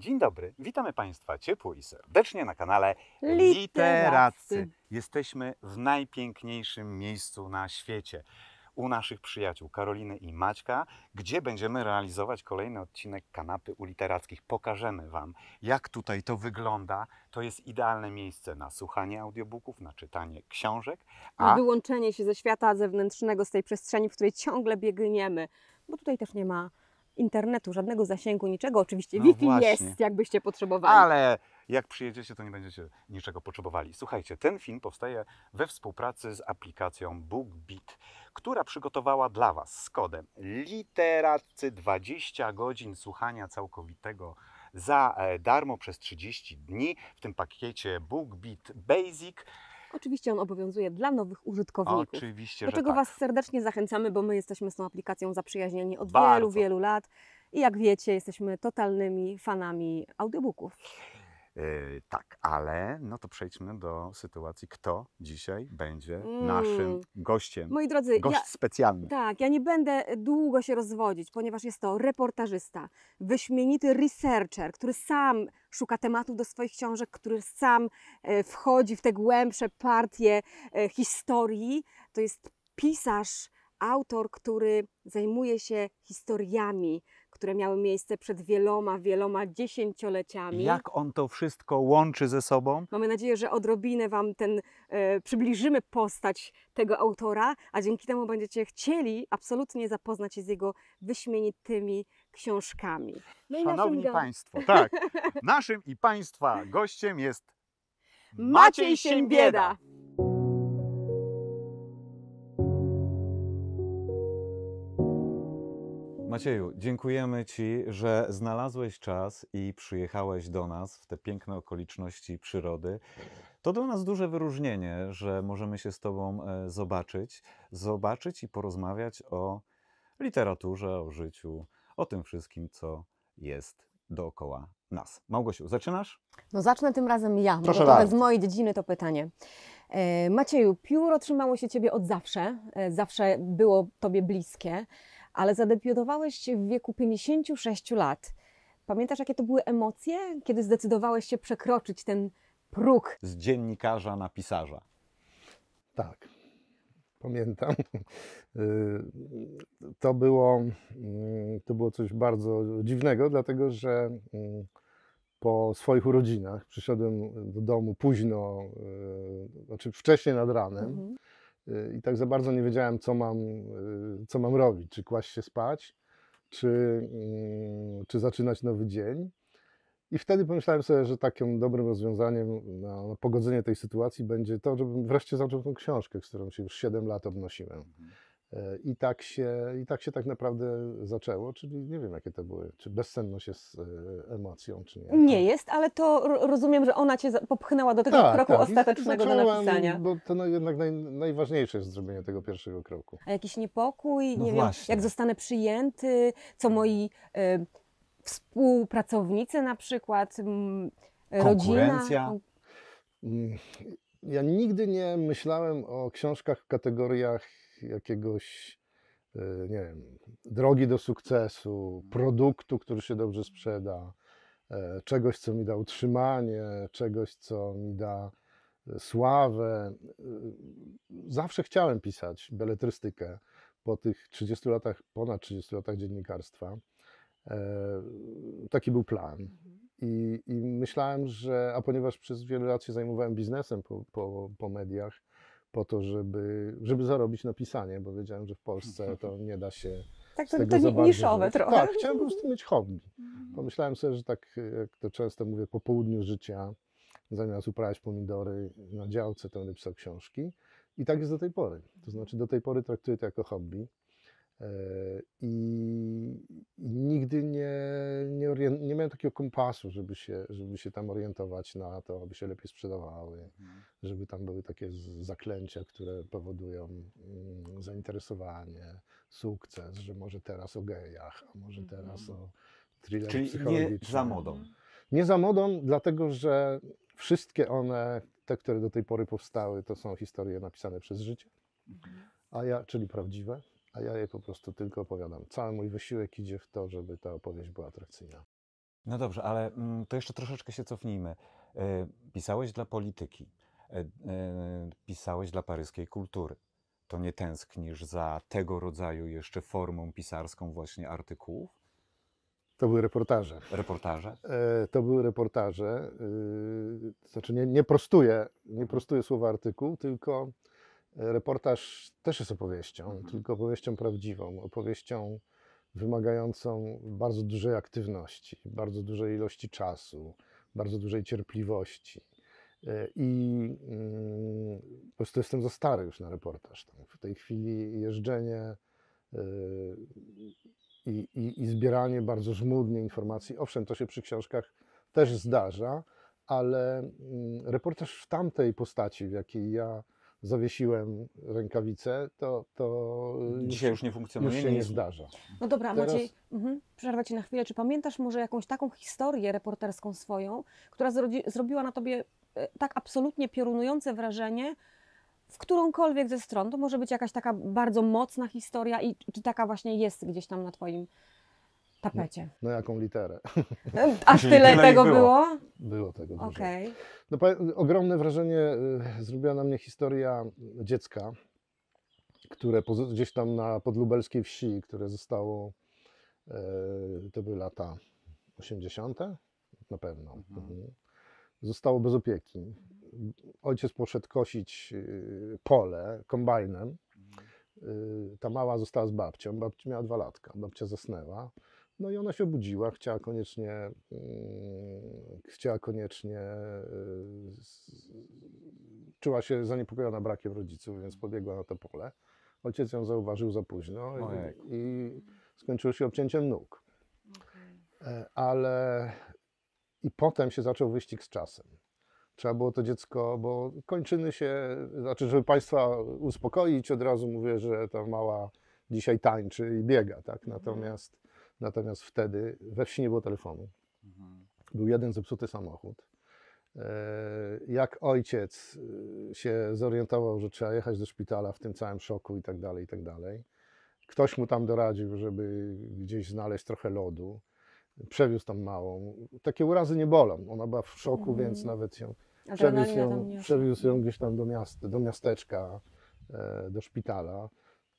Dzień dobry, witamy Państwa ciepło i serdecznie na kanale Literacy Jesteśmy w najpiękniejszym miejscu na świecie u naszych przyjaciół Karoliny i Maćka, gdzie będziemy realizować kolejny odcinek kanapy u literackich. Pokażemy Wam, jak tutaj to wygląda. To jest idealne miejsce na słuchanie audiobooków, na czytanie książek. A... I wyłączenie się ze świata zewnętrznego, z tej przestrzeni, w której ciągle biegniemy, bo tutaj też nie ma internetu, żadnego zasięgu, niczego. Oczywiście no Wi-Fi właśnie. jest, jakbyście potrzebowali. Ale jak przyjedziecie, to nie będziecie niczego potrzebowali. Słuchajcie, ten film powstaje we współpracy z aplikacją BookBeat, która przygotowała dla Was z kodem literacy 20 godzin słuchania całkowitego za e, darmo przez 30 dni w tym pakiecie BookBeat Basic Oczywiście on obowiązuje dla nowych użytkowników. Oczywiście, do czego tak. Was serdecznie zachęcamy, bo my jesteśmy z tą aplikacją zaprzyjaźnieni od Bardzo. wielu, wielu lat. I jak wiecie, jesteśmy totalnymi fanami audiobooków. E, tak, ale no to przejdźmy do sytuacji, kto dzisiaj będzie mm. naszym gościem. Moi drodzy, gość ja, specjalny. Tak, ja nie będę długo się rozwodzić, ponieważ jest to reportażysta, wyśmienity researcher, który sam szuka tematów do swoich książek, który sam e, wchodzi w te głębsze partie e, historii. To jest pisarz, autor, który zajmuje się historiami które miały miejsce przed wieloma, wieloma dziesięcioleciami. Jak on to wszystko łączy ze sobą? Mamy nadzieję, że odrobinę Wam ten, e, przybliżymy postać tego autora, a dzięki temu będziecie chcieli absolutnie zapoznać się z jego wyśmienitymi książkami. No Szanowni Państwo, tak, naszym i Państwa gościem jest Maciej, Maciej Siembieda. Macieju, dziękujemy Ci, że znalazłeś czas i przyjechałeś do nas w te piękne okoliczności przyrody. To dla nas duże wyróżnienie, że możemy się z Tobą e, zobaczyć, zobaczyć i porozmawiać o literaturze, o życiu, o tym wszystkim, co jest dookoła nas. Małgosiu, zaczynasz? No zacznę tym razem ja, Proszę bo z mojej dziedziny to pytanie. E, Macieju, pióro trzymało się Ciebie od zawsze, e, zawsze było Tobie bliskie ale zadebiutowałeś w wieku 56 lat. Pamiętasz, jakie to były emocje, kiedy zdecydowałeś się przekroczyć ten próg? Z dziennikarza na pisarza. Tak, pamiętam. Y, to było, mm, to było coś bardzo dziwnego, dlatego że mm, po swoich urodzinach przyszedłem do domu późno, y, znaczy wcześniej nad ranem. Mhm Y, i tak za bardzo nie wiedziałem, co mam, y, co mam robić, czy kłaść się spać, czy, mm, czy zaczynać nowy dzień. I wtedy pomyślałem sobie, że takim dobrym rozwiązaniem na pogodzenie tej sytuacji będzie to, żebym wreszcie zaczął tą książkę, z którą się już 7 lat odnosiłem. Mhm. E, I tak, się, I tak się tak naprawdę zaczęło, czyli nie wiem, jakie to były. Czy bezsenność jest e, emocją, czy nie? Nie jest, ale to rozumiem, że ona cię popchnęła do tego tak, kroku tak. ostatecznego do napisania. Bo to no, jednak naj, najważniejsze jest zrobienie tego pierwszego kroku. A jakiś niepokój, no nie właśnie. wiem, jak zostanę przyjęty, co mm. moi y, współpracownicy na przykład, y, Konkurencja. rodzina. Mm, ja nigdy nie myślałem o książkach w kategoriach jakiegoś, e, nie wiem, drogi do sukcesu, mhm. produktu, który się dobrze sprzeda, e, czegoś, co mi da utrzymanie, czegoś, co mi da e, sławę. Zawsze chciałem pisać beletrystykę po tych 30 latach, ponad 30 latach dziennikarstwa. Taki był plan. Mhm. I, I, myślałem, że, a ponieważ przez wiele lat się zajmowałem biznesem po, po, po mediach, po to, żeby, żeby zarobić na pisanie, bo wiedziałem, że w Polsce to nie da się. Tak, to, to nie, niszowe trochę. Tak, chciałem po prostu mieć hobby. Mm. Pomyślałem sobie, że tak, jak to często mówię, po południu życia, zamiast uprawiać pomidory na działce, to będę pisał książki. I tak jest do tej pory. To znaczy, do tej pory traktuję to jako hobby. E, I, nigdy nie, nie, orient, nie, miałem takiego kompasu, żeby się, żeby się tam orientować na to, aby się lepiej sprzedawały, mhm. żeby tam były takie zaklęcia, które powodują mm, zainteresowanie, sukces, że może teraz o gejach, a może teraz mhm. o thrillerach Czyli nie za modą. Nie za modą, dlatego że wszystkie one, te, które do tej pory powstały, to są historie napisane przez życie, mhm. a ja, czyli prawdziwe a ja je po prostu tylko opowiadam. Cały mój wysiłek idzie w to, żeby ta opowieść była atrakcyjna. No dobrze, ale mm, to jeszcze troszeczkę się cofnijmy. E, pisałeś dla polityki, e, e, pisałeś dla paryskiej kultury. To nie tęsknisz za tego rodzaju jeszcze formą pisarską właśnie artykułów? To były reportaże. Reportaże? To były reportaże. Y, znaczy nie, nie, prostuję, nie prostuję słowa artykuł, tylko Reportaż też jest opowieścią, mhm. tylko opowieścią prawdziwą, opowieścią wymagającą bardzo dużej aktywności, bardzo dużej ilości czasu, bardzo dużej cierpliwości. E, I mm, po prostu jestem za stary już na reportaż. W tej chwili jeżdżenie e, i, i, i zbieranie bardzo żmudnie informacji. Owszem, to się przy książkach też zdarza, ale mm, reportaż w tamtej postaci, w jakiej ja zawiesiłem rękawice, to, to dzisiaj już nie funkcjonuje, już się nie, nie zdarza. No dobra, Teraz... Maciej, mhm, przerwę Ci na chwilę. Czy pamiętasz może jakąś taką historię reporterską swoją, która zrodzi, zrobiła na Tobie e, tak absolutnie piorunujące wrażenie, w którąkolwiek ze stron? To może być jakaś taka bardzo mocna historia i czy taka właśnie jest gdzieś tam na Twoim tapecie. No, no, jaką literę. Aż tyle, tyle tego było. było? Było tego dużo. Okay. No, ogromne wrażenie y, zrobiła na mnie historia dziecka, które gdzieś tam na podlubelskiej wsi, które zostało, y, to były lata 80. na pewno, mhm. mhm. zostało bez opieki. Ojciec poszedł kosić y, pole kombajnem. Mhm. Ta mała została z babcią. Babcia miała dwa latka. Babcia zasnęła no i ona się obudziła, chciała koniecznie, mm, chciała koniecznie, y, czuła się zaniepokojona brakiem rodziców, więc pobiegła na to pole. Ojciec ją zauważył za późno i, i skończyło się obcięciem nóg. E, ale i potem się zaczął wyścig z czasem. Trzeba było to dziecko, bo kończyny się, znaczy, żeby Państwa uspokoić, od razu mówię, że ta mała dzisiaj tańczy i biega, tak? Mhm. Natomiast Natomiast wtedy we wsi nie było telefonu. Mhm. Był jeden zepsuty samochód. E, jak ojciec e, się zorientował, że trzeba jechać do szpitala w tym całym szoku i tak dalej, i tak dalej. Ktoś mu tam doradził, żeby gdzieś znaleźć trochę lodu. Przewiózł tam małą. Takie urazy nie bolą. Ona była w szoku, mhm. więc nawet ją przewiózł ją, przewiózł ją gdzieś tam do, miast, do miasteczka, e, do szpitala.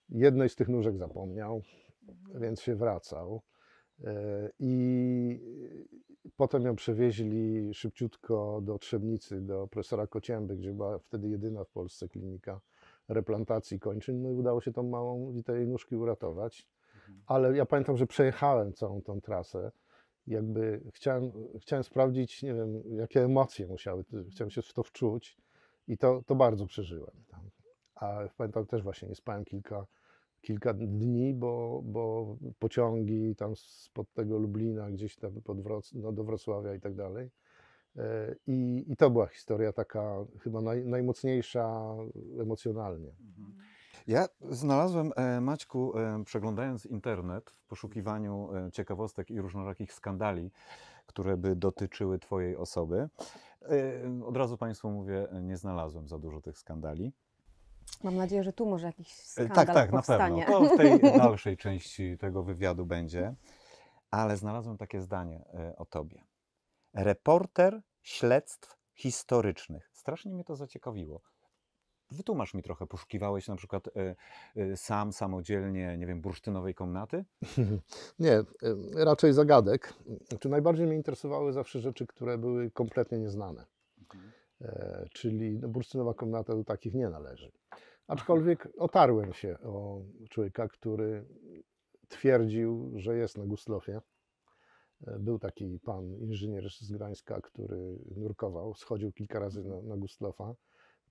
Jednej z tych nóżek zapomniał, mhm. więc się wracał. E, I e, potem ją przewieźli szybciutko do Trzebnicy, do profesora Kocięby, gdzie była wtedy jedyna w Polsce klinika replantacji kończyn. No i udało się tą małą witej nóżki uratować. Mhm. Ale ja pamiętam, że przejechałem całą tą trasę. Jakby chciałem, chciałem sprawdzić, nie wiem, jakie emocje musiały, chciałem się w to wczuć i to, to bardzo przeżyłem. A pamiętam też właśnie, nie spałem kilka kilka dni, bo, bo pociągi tam spod tego Lublina, gdzieś tam pod Wroc no, do Wrocławia i tak dalej. E, I, I to była historia taka chyba naj, najmocniejsza emocjonalnie. Mhm. Ja znalazłem, e, Maćku, e, przeglądając internet w poszukiwaniu ciekawostek i różnorakich skandali, które by dotyczyły Twojej osoby. Od razu Państwu mówię, nie znalazłem za dużo tych skandali. Mam nadzieję, że tu może jakiś e, skandal Tak, tak, powstanie. na pewno. To w tej dalszej części tego wywiadu będzie. Ale znalazłem takie zdanie e, o tobie. Reporter śledztw historycznych. Strasznie mnie to zaciekawiło. Wytłumacz mi trochę, poszukiwałeś na przykład y, y, sam, samodzielnie, nie wiem, bursztynowej komnaty? nie, y, raczej zagadek. Czy znaczy, najbardziej mnie interesowały zawsze rzeczy, które były kompletnie nieznane. E, czyli no, bursztynowa komnata do takich nie należy. Aczkolwiek otarłem się o człowieka, który twierdził, że jest na Gustlofie. E, był taki pan inżynier z Gdańska, który nurkował, schodził kilka razy na, na Gustlofa.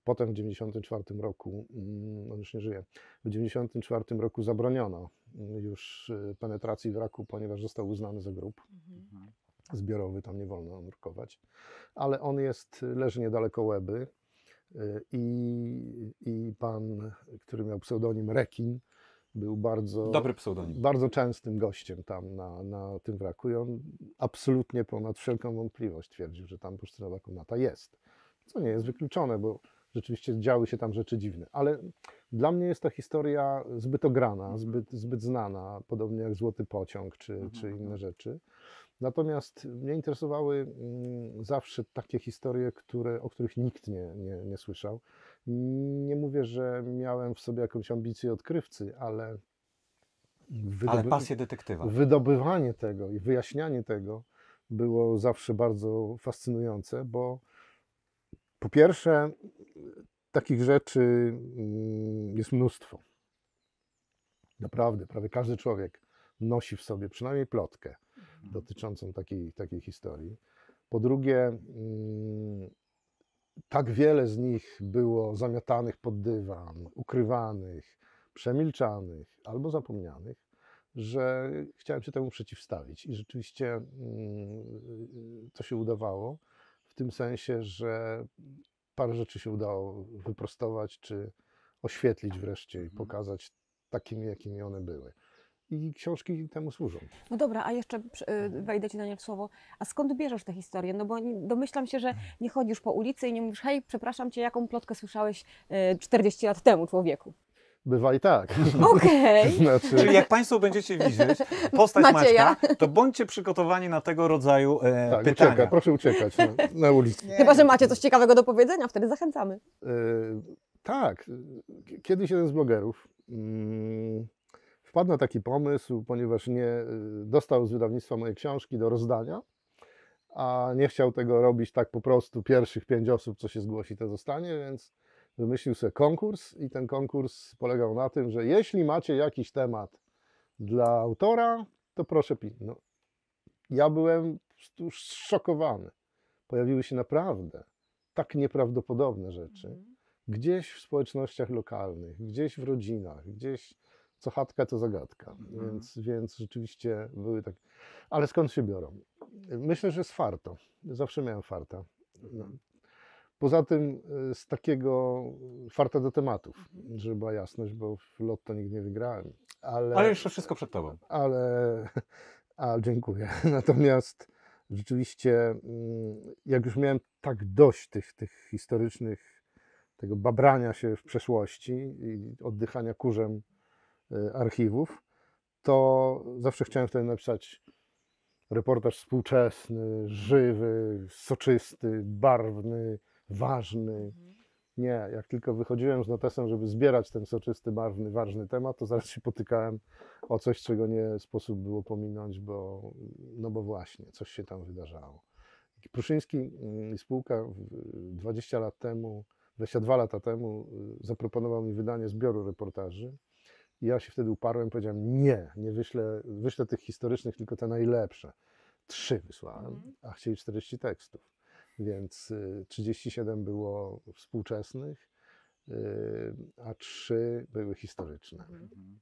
Potem w 94 roku, mm, on już nie żyje, w 94 roku zabroniono już e, penetracji wraku, ponieważ został uznany za grób. Mhm. mhm zbiorowy, tam nie wolno nurkować, ale on jest, leży niedaleko Łeby y, i, i pan, który miał pseudonim Rekin, był bardzo, Dobry pseudonim. bardzo częstym gościem tam na, na tym wraku i on absolutnie ponad wszelką wątpliwość twierdził, że tam bursztynowa komnata jest. Co nie jest wykluczone, bo rzeczywiście działy się tam rzeczy dziwne. Ale dla mnie jest ta historia zbyt ograna, mhm. zbyt, zbyt znana, podobnie jak Złoty Pociąg czy, czy mhm, inne mhm. rzeczy. Natomiast mnie interesowały mm, zawsze takie historie, które, o których nikt nie, nie, nie słyszał. Nie mówię, że miałem w sobie jakąś ambicję odkrywcy, ale. Wydoby... Ale pasję detektywa. Wydobywanie tego i wyjaśnianie tego było zawsze bardzo fascynujące, bo po pierwsze, takich rzeczy mm, jest mnóstwo. Naprawdę, prawie każdy człowiek nosi w sobie przynajmniej plotkę Mhm. dotyczącą takiej, takiej historii. Po drugie, mm, tak wiele z nich było zamiatanych pod dywan, ukrywanych, przemilczanych albo zapomnianych, że chciałem się temu przeciwstawić. I rzeczywiście mm, to się udawało, w tym sensie, że parę rzeczy się udało wyprostować czy oświetlić wreszcie i mhm. pokazać takimi, jakimi one były i książki temu służą. No dobra, a jeszcze e, wejdę Ci na nie w słowo. A skąd bierzesz te historie? No bo domyślam się, że nie chodzisz po ulicy i nie mówisz, hej, przepraszam Cię, jaką plotkę słyszałeś 40 e, lat temu, człowieku? Bywa i tak. Okej. Okay. Znaczy... Czyli jak Państwo będziecie widzieć postać Macieja. Maćka, to bądźcie przygotowani na tego rodzaju e, tak, pytania. Ucieka, proszę uciekać na, na ulicy. Nie. Chyba, że macie coś ciekawego do powiedzenia, wtedy zachęcamy. E, tak. Kiedyś jeden z blogerów, mm, wpadł na taki pomysł, ponieważ nie y, dostał z wydawnictwa mojej książki do rozdania, a nie chciał tego robić tak po prostu pierwszych pięć osób, co się zgłosi, to zostanie, więc wymyślił sobie konkurs i ten konkurs polegał na tym, że jeśli macie jakiś temat dla autora, to proszę pić. No, ja byłem zszokowany. Pojawiły się naprawdę tak nieprawdopodobne rzeczy. Mhm. Gdzieś w społecznościach lokalnych, gdzieś w rodzinach, gdzieś co chatka, to zagadka. Mhm. Więc, więc rzeczywiście były tak. Ale skąd się biorą? Myślę, że z farto. Zawsze miałem farta. No. Poza tym y, z takiego farta do tematów, mhm. żeby była jasność, bo w lotto nigdy nie wygrałem. Ale, ale jeszcze wszystko przed tobą. Ale, ale dziękuję. Natomiast rzeczywiście, mm, jak już miałem tak dość tych, tych historycznych, tego babrania się w przeszłości i oddychania kurzem E, archiwów, to zawsze chciałem wtedy napisać reportaż współczesny, żywy, soczysty, barwny, ważny. Mhm. Nie, jak tylko wychodziłem z notesem, żeby zbierać ten soczysty, barwny, ważny temat, to zaraz się potykałem o coś, czego nie sposób było pominąć, bo, no bo właśnie, coś się tam wydarzało. Pruszyński mm, spółka 20 lat temu, 22 lata temu y, zaproponował mi wydanie zbioru reportaży i ja się wtedy uparłem, powiedziałem nie, nie wyślę, wyślę tych historycznych, tylko te najlepsze. Trzy wysłałem, mhm. a chcieli 40 tekstów. Więc 37 y, było współczesnych, y, a trzy były historyczne. Mhm.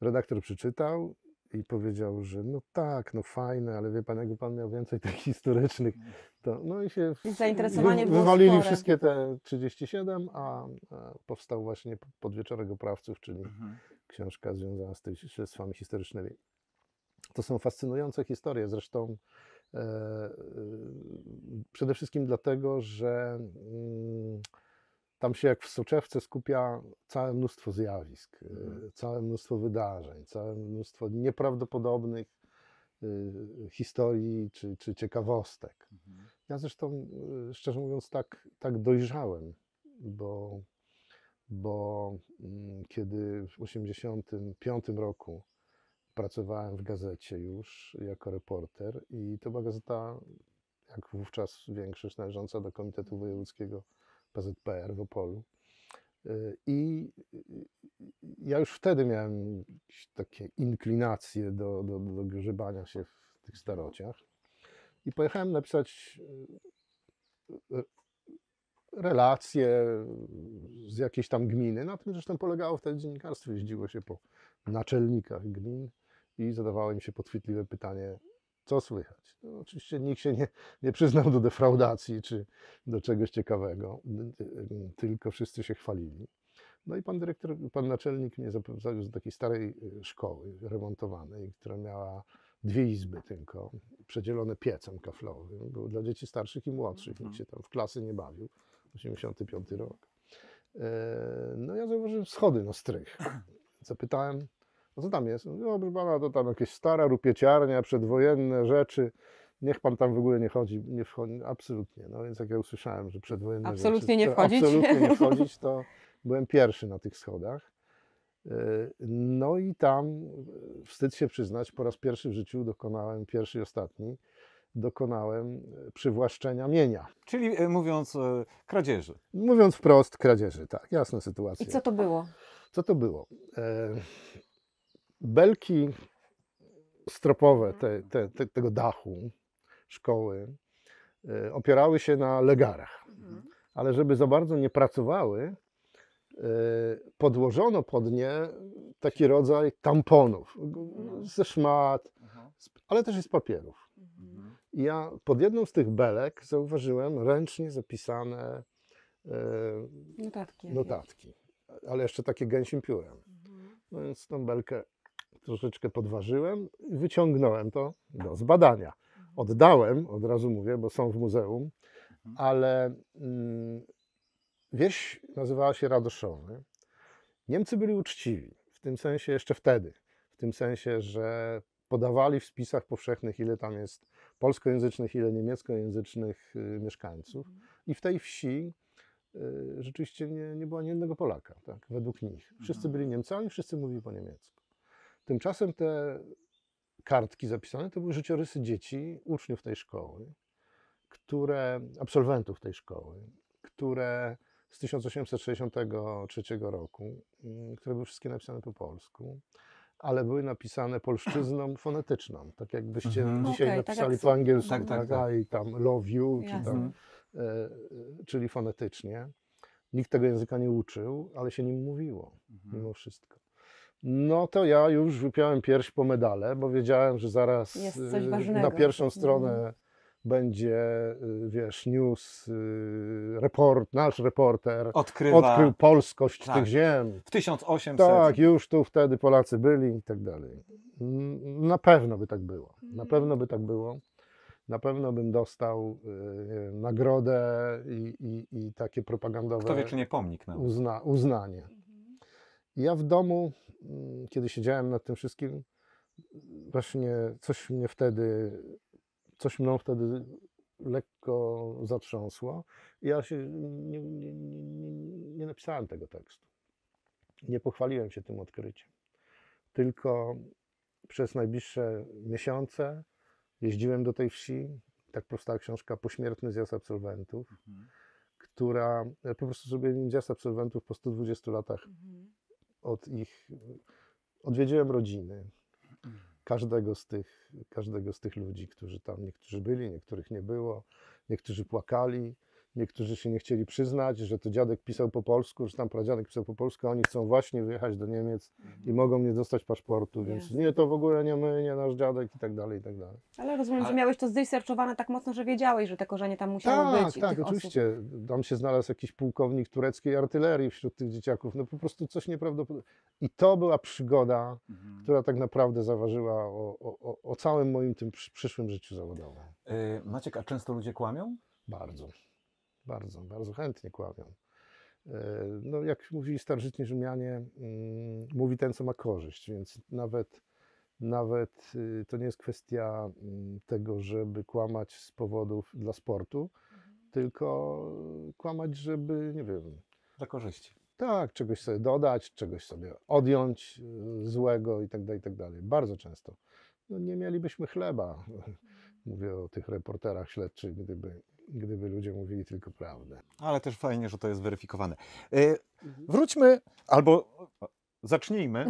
Redaktor przeczytał i powiedział, że no tak, no fajne, ale wie pan, jakby pan miał więcej tych historycznych, to no i się Zainteresowanie wy, wywalili wszystkie te 37, a, a powstał właśnie podwieczorek oprawców, czyli mhm książka związana z tymi śledztwami historycznymi. To są fascynujące historie, zresztą e, e, przede wszystkim dlatego, że mm, tam się jak w soczewce skupia całe mnóstwo zjawisk, e, mhm. całe mnóstwo wydarzeń, całe mnóstwo nieprawdopodobnych historii czy, czy ciekawostek. Mhm. Ja zresztą, szczerze mówiąc, tak, tak dojrzałem, bo bo mm, kiedy w 1985 roku pracowałem w gazecie już jako reporter i to była gazeta, jak wówczas większość, należąca do Komitetu mhm. Wojewódzkiego PZPR w Opolu. Y, I ja już wtedy miałem takie inklinacje do, do, do grzebania się w tych starociach. I pojechałem napisać y, y, relacje z jakiejś tam gminy. Na tym zresztą polegało wtedy dziennikarstwo. Jeździło się po naczelnikach gmin i zadawało im się podchwytliwe pytanie, co słychać. No, oczywiście nikt się nie, nie przyznał do defraudacji czy do czegoś ciekawego, tylko wszyscy się chwalili. No i pan dyrektor, pan naczelnik mnie zaprowadził do takiej starej y, szkoły remontowanej, która miała dwie izby tylko, przedzielone piecem kaflowym. Było dla dzieci starszych i młodszych, nikt mhm. się tam w klasy nie bawił. 85 rok. E, no ja zauważyłem schody na strych. Zapytałem, no co tam jest? No proszę pana, to tam jakieś stara rupieciarnia, przedwojenne rzeczy. Niech pan tam w ogóle nie chodzi, nie wchodzi, absolutnie. No więc jak ja usłyszałem, że przedwojenne absolutnie rzeczy... Nie wchodzić. Absolutnie nie wchodzić. to byłem pierwszy na tych schodach. E, no i tam, e, wstyd się przyznać, po raz pierwszy w życiu dokonałem, pierwszy i ostatni, dokonałem e, przywłaszczenia mienia. Czyli e, mówiąc e, kradzieży. Mówiąc wprost, kradzieży, tak, jasna sytuacja. I co to było? Co to było? belki stropowe te, te, te, tego dachu szkoły opierały się na legarach, mhm. ale żeby za bardzo nie pracowały, podłożono pod nie taki rodzaj tamponów mhm. ze szmat, mhm. ale też i z papierów ja pod jedną z tych belek zauważyłem ręcznie zapisane e, notatki. notatki ale jeszcze takie gęsim piórem. Mhm. No więc tą belkę troszeczkę podważyłem i wyciągnąłem to do zbadania. Mhm. Oddałem, od razu mówię, bo są w muzeum, mhm. ale mm, wieś nazywała się Radoszowy. Niemcy byli uczciwi, w tym sensie jeszcze wtedy, w tym sensie, że podawali w spisach powszechnych, ile tam jest polskojęzycznych, ile niemieckojęzycznych y, mieszkańców. Mhm. I w tej wsi y, rzeczywiście nie, nie było ani jednego Polaka, tak, według nich. Wszyscy mhm. byli Niemcami, wszyscy mówili po niemiecku. Tymczasem te kartki zapisane to były życiorysy dzieci, uczniów tej szkoły, które, absolwentów tej szkoły, które z 1863 roku, mm, które były wszystkie napisane po polsku ale były napisane polszczyzną fonetyczną, tak jakbyście mhm. dzisiaj okay, tak napisali tak po angielsku, tak, tak, tak, i tam love you, czy tam, e, czyli fonetycznie. Nikt tego języka nie uczył, ale się nim mówiło mhm. mimo wszystko. No to ja już wypiałem pierś po medale, bo wiedziałem, że zaraz e, na pierwszą stronę mhm będzie, y, wiesz, news, y, report, nasz reporter Odkrywa. odkrył polskość tak. tych ziem. W 1800. Tak, już tu wtedy Polacy byli i tak dalej. Mm, na pewno by tak było. Na mm. pewno by tak było. Na pewno bym dostał y, wiem, nagrodę i, i, i, takie propagandowe. Kto wie, czy nie pomnik. Nawet. Uzna, uznanie. Mhm. Ja w domu, mm, kiedy siedziałem nad tym wszystkim, właśnie coś mnie wtedy coś mną wtedy lekko zatrząsło. Ja się nie, nie, nie, nie napisałem tego tekstu. Nie pochwaliłem się tym odkryciem. Tylko przez najbliższe miesiące jeździłem do tej wsi. Tak powstała książka Pośmiertny Zjazd Absolwentów, mhm. która ja po prostu zrobiłem zjazd absolwentów po 120 latach mhm. od ich. Odwiedziłem rodziny. Mhm każdego z tych, każdego z tych ludzi, którzy tam, niektórzy byli, niektórych nie było, niektórzy płakali. Niektórzy się nie chcieli przyznać, że to dziadek pisał po polsku, że tam pradziadek pisał po polsku, a oni chcą właśnie wyjechać do Niemiec i mhm. mogą nie dostać paszportu, więc nie, to w ogóle nie my, nie nasz dziadek i tak dalej, i tak dalej. Ale rozumiem, ale... że miałeś to zresearchowane tak mocno, że wiedziałeś, że te korzenie tam musiały tak, być. Tak, tak, oczywiście. Osób... Tam się znalazł jakiś pułkownik tureckiej artylerii wśród tych dzieciaków, no po prostu coś nieprawdopodobnego. I to była przygoda, mhm. która tak naprawdę zaważyła o, o, o całym moim tym przyszłym życiu zawodowym. Yy, Maciek, a często ludzie kłamią? Bardzo. Bardzo, bardzo chętnie kłamią. E, no, jak mówili starożytni Rzymianie, mm, mówi ten, co ma korzyść, więc nawet, nawet y, to nie jest kwestia mm, tego, żeby kłamać z powodów dla sportu, mhm. tylko kłamać, żeby, nie wiem. Dla korzyści. Tak, czegoś sobie dodać, czegoś sobie odjąć y, złego i tak dalej, i tak dalej. Bardzo często. No, nie mielibyśmy chleba. Mówię o tych reporterach śledczych, gdyby gdyby ludzie mówili tylko prawdę. Ale też fajnie, że to jest weryfikowane. Y, mhm. wróćmy, albo zacznijmy,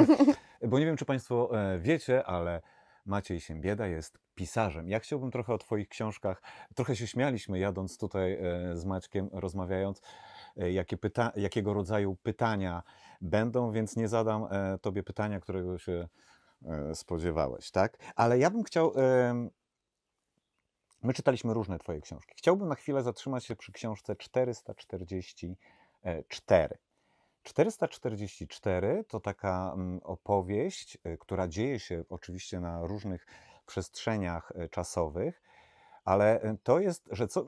bo nie wiem, czy Państwo e, wiecie, ale Maciej Siembieda jest pisarzem. Ja chciałbym trochę o Twoich książkach, trochę się śmialiśmy jadąc tutaj e, z Maćkiem, rozmawiając, e, jakie pyta, jakiego rodzaju pytania będą, więc nie zadam Tobie pytania, którego się spodziewałeś, tak? Ale ja bym chciał My czytaliśmy różne Twoje książki. Chciałbym na chwilę zatrzymać się przy książce 444. 444 to taka mm, opowieść, e, która dzieje się oczywiście na różnych przestrzeniach e, czasowych, ale e, to jest, że co,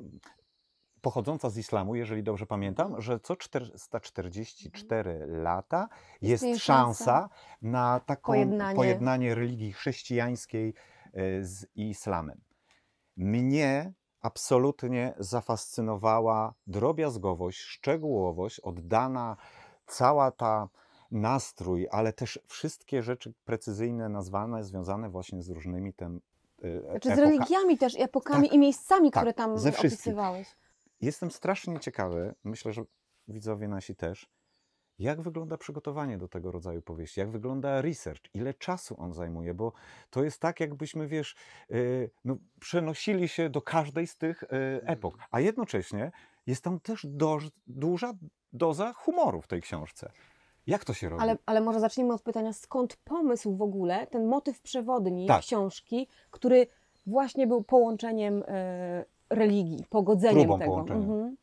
pochodząca z islamu, jeżeli dobrze pamiętam, że co 444 mhm. lata jest, jest szansa na taką pojednanie. pojednanie religii chrześcijańskiej z islamem. Mnie absolutnie zafascynowała drobiazgowość, szczegółowość, oddana cała ta nastrój, ale też wszystkie rzeczy precyzyjne nazwane, związane właśnie z różnymi tym, e, Znaczy z religiami też, epokami tak, i miejscami, tak, które tam ze opisywałeś. Jestem strasznie ciekawy, myślę, że widzowie nasi też, jak wygląda przygotowanie do tego rodzaju powieści? Jak wygląda research? Ile czasu on zajmuje? Bo to jest tak, jakbyśmy, wiesz, y, no, przenosili się do każdej z tych y, mhm. epok. A jednocześnie jest tam też do, duża doza humoru w tej książce. Jak to się robi? Ale, ale, może zacznijmy od pytania, skąd pomysł w ogóle, ten motyw przewodni tak. książki, który właśnie był połączeniem y, religii, pogodzeniem Próbą tego. Połączenia. Mhm.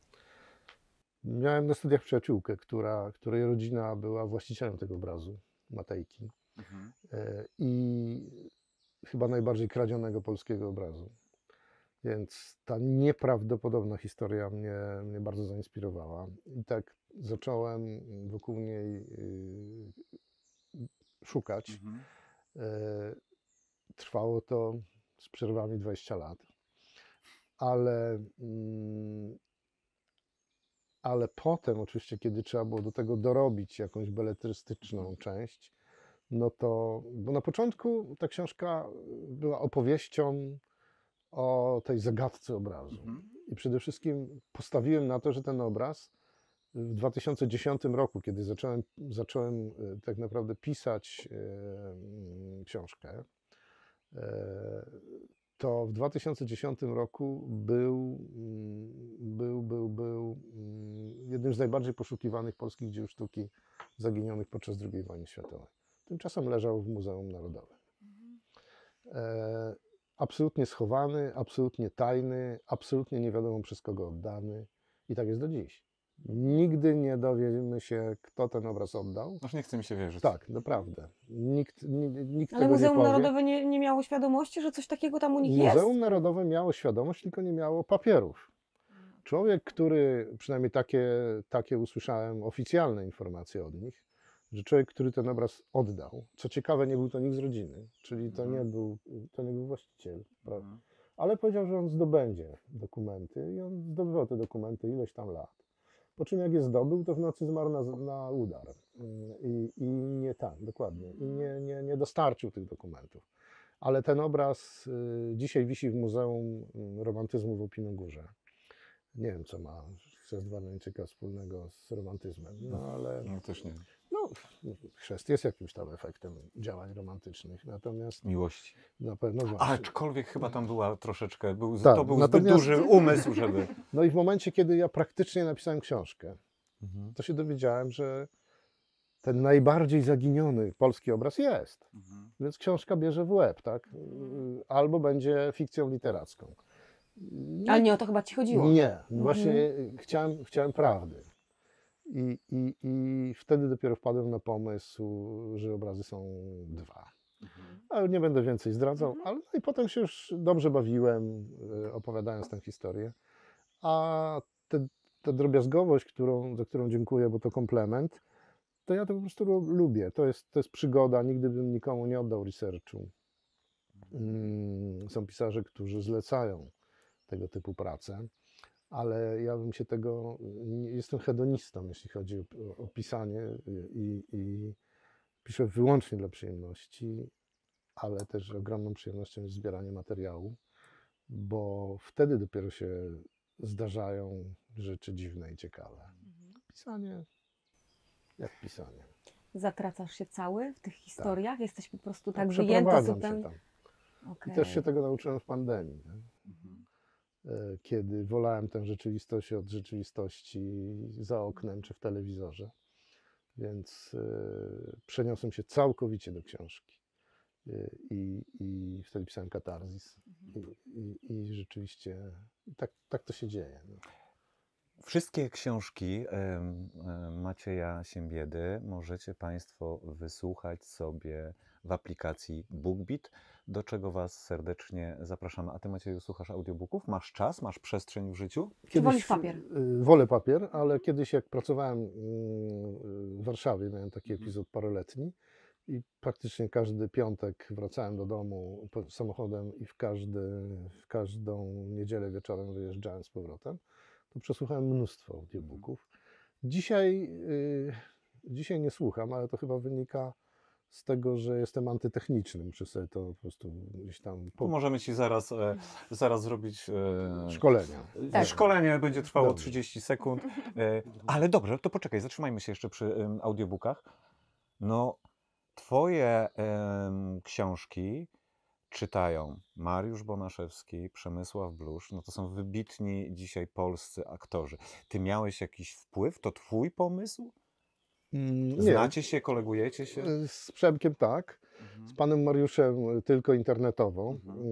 Miałem na studiach przyjaciółkę, która, której rodzina była właścicielem tego obrazu, Matejki. Mhm. E, I chyba najbardziej kradzionego polskiego obrazu. Więc ta nieprawdopodobna historia mnie, mnie bardzo zainspirowała. I tak zacząłem wokół niej y, szukać. Mhm. E, trwało to z przerwami 20 lat, ale mm, ale potem, oczywiście, kiedy trzeba było do tego dorobić jakąś beletrystyczną mhm. część, no to, bo na początku ta książka była opowieścią o tej zagadce obrazu. Mhm. I przede wszystkim postawiłem na to, że ten obraz w 2010 roku, kiedy zacząłem, zacząłem e, tak naprawdę pisać e, książkę, e, to w 2010 roku mm, był, był, był, był mm, jednym z najbardziej poszukiwanych polskich dzieł sztuki zaginionych podczas II wojny światowej. Tymczasem leżał w Muzeum Narodowym. E, absolutnie schowany, absolutnie tajny, absolutnie nie wiadomo przez kogo oddany i tak jest do dziś. Nigdy nie dowiemy się, kto ten obraz oddał. Aż nie chce mi się wierzyć. Tak, naprawdę. Nikt, nikt Ale Muzeum nie Narodowe nie, nie, miało świadomości, że coś takiego tam u nich Muzeum jest? Muzeum Narodowe miało świadomość, tylko nie miało papierów. Człowiek, który, przynajmniej takie, takie usłyszałem oficjalne informacje od nich, że człowiek, który ten obraz oddał, co ciekawe, nie był to nikt z rodziny, czyli to, mhm. nie, był, to nie był właściciel, mhm. ale powiedział, że on zdobędzie dokumenty i on zdobywał te dokumenty ileś tam lat. Po czym jak je zdobył, to w nocy zmarł na, na udar. Mm, I, I, nie tak, dokładnie. I nie, nie, nie dostarczył tych dokumentów. Ale ten obraz y, dzisiaj wisi w Muzeum mm, Romantyzmu w Opinogórze. Nie wiem, co ma przez Warnańczyka wspólnego z romantyzmem, no ale... No też nie. No, chrzest jest jakimś tam efektem działań romantycznych, natomiast... Miłości. Na pewno właśnie. Aczkolwiek chyba tam była troszeczkę, był, to tak, był natomiast... duży umysł, żeby... No i w momencie, kiedy ja praktycznie napisałem książkę, mhm. to się dowiedziałem, że ten najbardziej zaginiony polski obraz jest. Mhm. Więc książka bierze w łeb, tak? Albo będzie fikcją literacką. Ale nie o to chyba ci chodziło. Nie, mhm. właśnie mhm. chciałem, chciałem prawdy. I, i, I wtedy dopiero wpadłem na pomysł, że obrazy są dwa. Mhm. Ale nie będę więcej zdradzał, mhm. ale no i potem się już dobrze bawiłem, e, opowiadając tę historię. A te, ta drobiazgowość, którą, za którą dziękuję, bo to komplement, to ja to po prostu lubię. To jest, to jest przygoda, nigdy bym nikomu nie oddał researchu. Mhm. Mm, są pisarze, którzy zlecają tego typu pracę ale ja bym się tego. Jestem hedonistą, jeśli chodzi o, o pisanie i, i, piszę wyłącznie dla przyjemności, ale też ogromną przyjemnością jest zbieranie materiału, bo wtedy dopiero się zdarzają rzeczy dziwne i ciekawe. Mhm. Pisanie jak pisanie. Zatracasz się cały w tych historiach? Tak. Jesteś po prostu tak no, wyjęty zupełnie. tam. Okay. I też się tego nauczyłem w pandemii. Nie? Mhm. E, kiedy wolałem tę rzeczywistość od rzeczywistości za oknem czy w telewizorze. Więc e, przeniosłem się całkowicie do książki. E, I, i wtedy pisałem katarzis. Mhm. I, i, i rzeczywiście tak, tak to się dzieje. No. Wszystkie książki Macieja Siembiedy możecie Państwo wysłuchać sobie w aplikacji BookBeat, do czego Was serdecznie zapraszamy. A Ty, Macieju, słuchasz audiobooków? Masz czas? Masz przestrzeń w życiu? Kiedyś, wolisz papier? Y, wolę papier, ale kiedyś jak pracowałem y, w Warszawie, miałem taki mhm. epizod paroletni, i praktycznie każdy piątek wracałem do domu samochodem i w, każdy, w każdą niedzielę wieczorem wyjeżdżałem z powrotem to przesłuchałem mnóstwo audiobooków. Mhm. Dzisiaj, yy, dzisiaj nie słucham, ale to chyba wynika z tego, że jestem antytechniczny, muszę sobie to po prostu gdzieś tam... Po... Możemy Ci zaraz, e, zaraz zrobić... E... Szkolenie. Tak. Szkolenie będzie trwało dobrze. 30 sekund, e, ale dobrze, to poczekaj, zatrzymajmy się jeszcze przy audiobookach. No, Twoje książki czytają Mariusz Bonaszewski, Przemysław Blusz, no to są wybitni dzisiaj polscy aktorzy. Ty miałeś jakiś wpływ? To twój pomysł? Mm, nie. Znacie się, kolegujecie się? Y, z Przemkiem tak, z mhm. panem Mariuszem tylko internetowo. Mhm.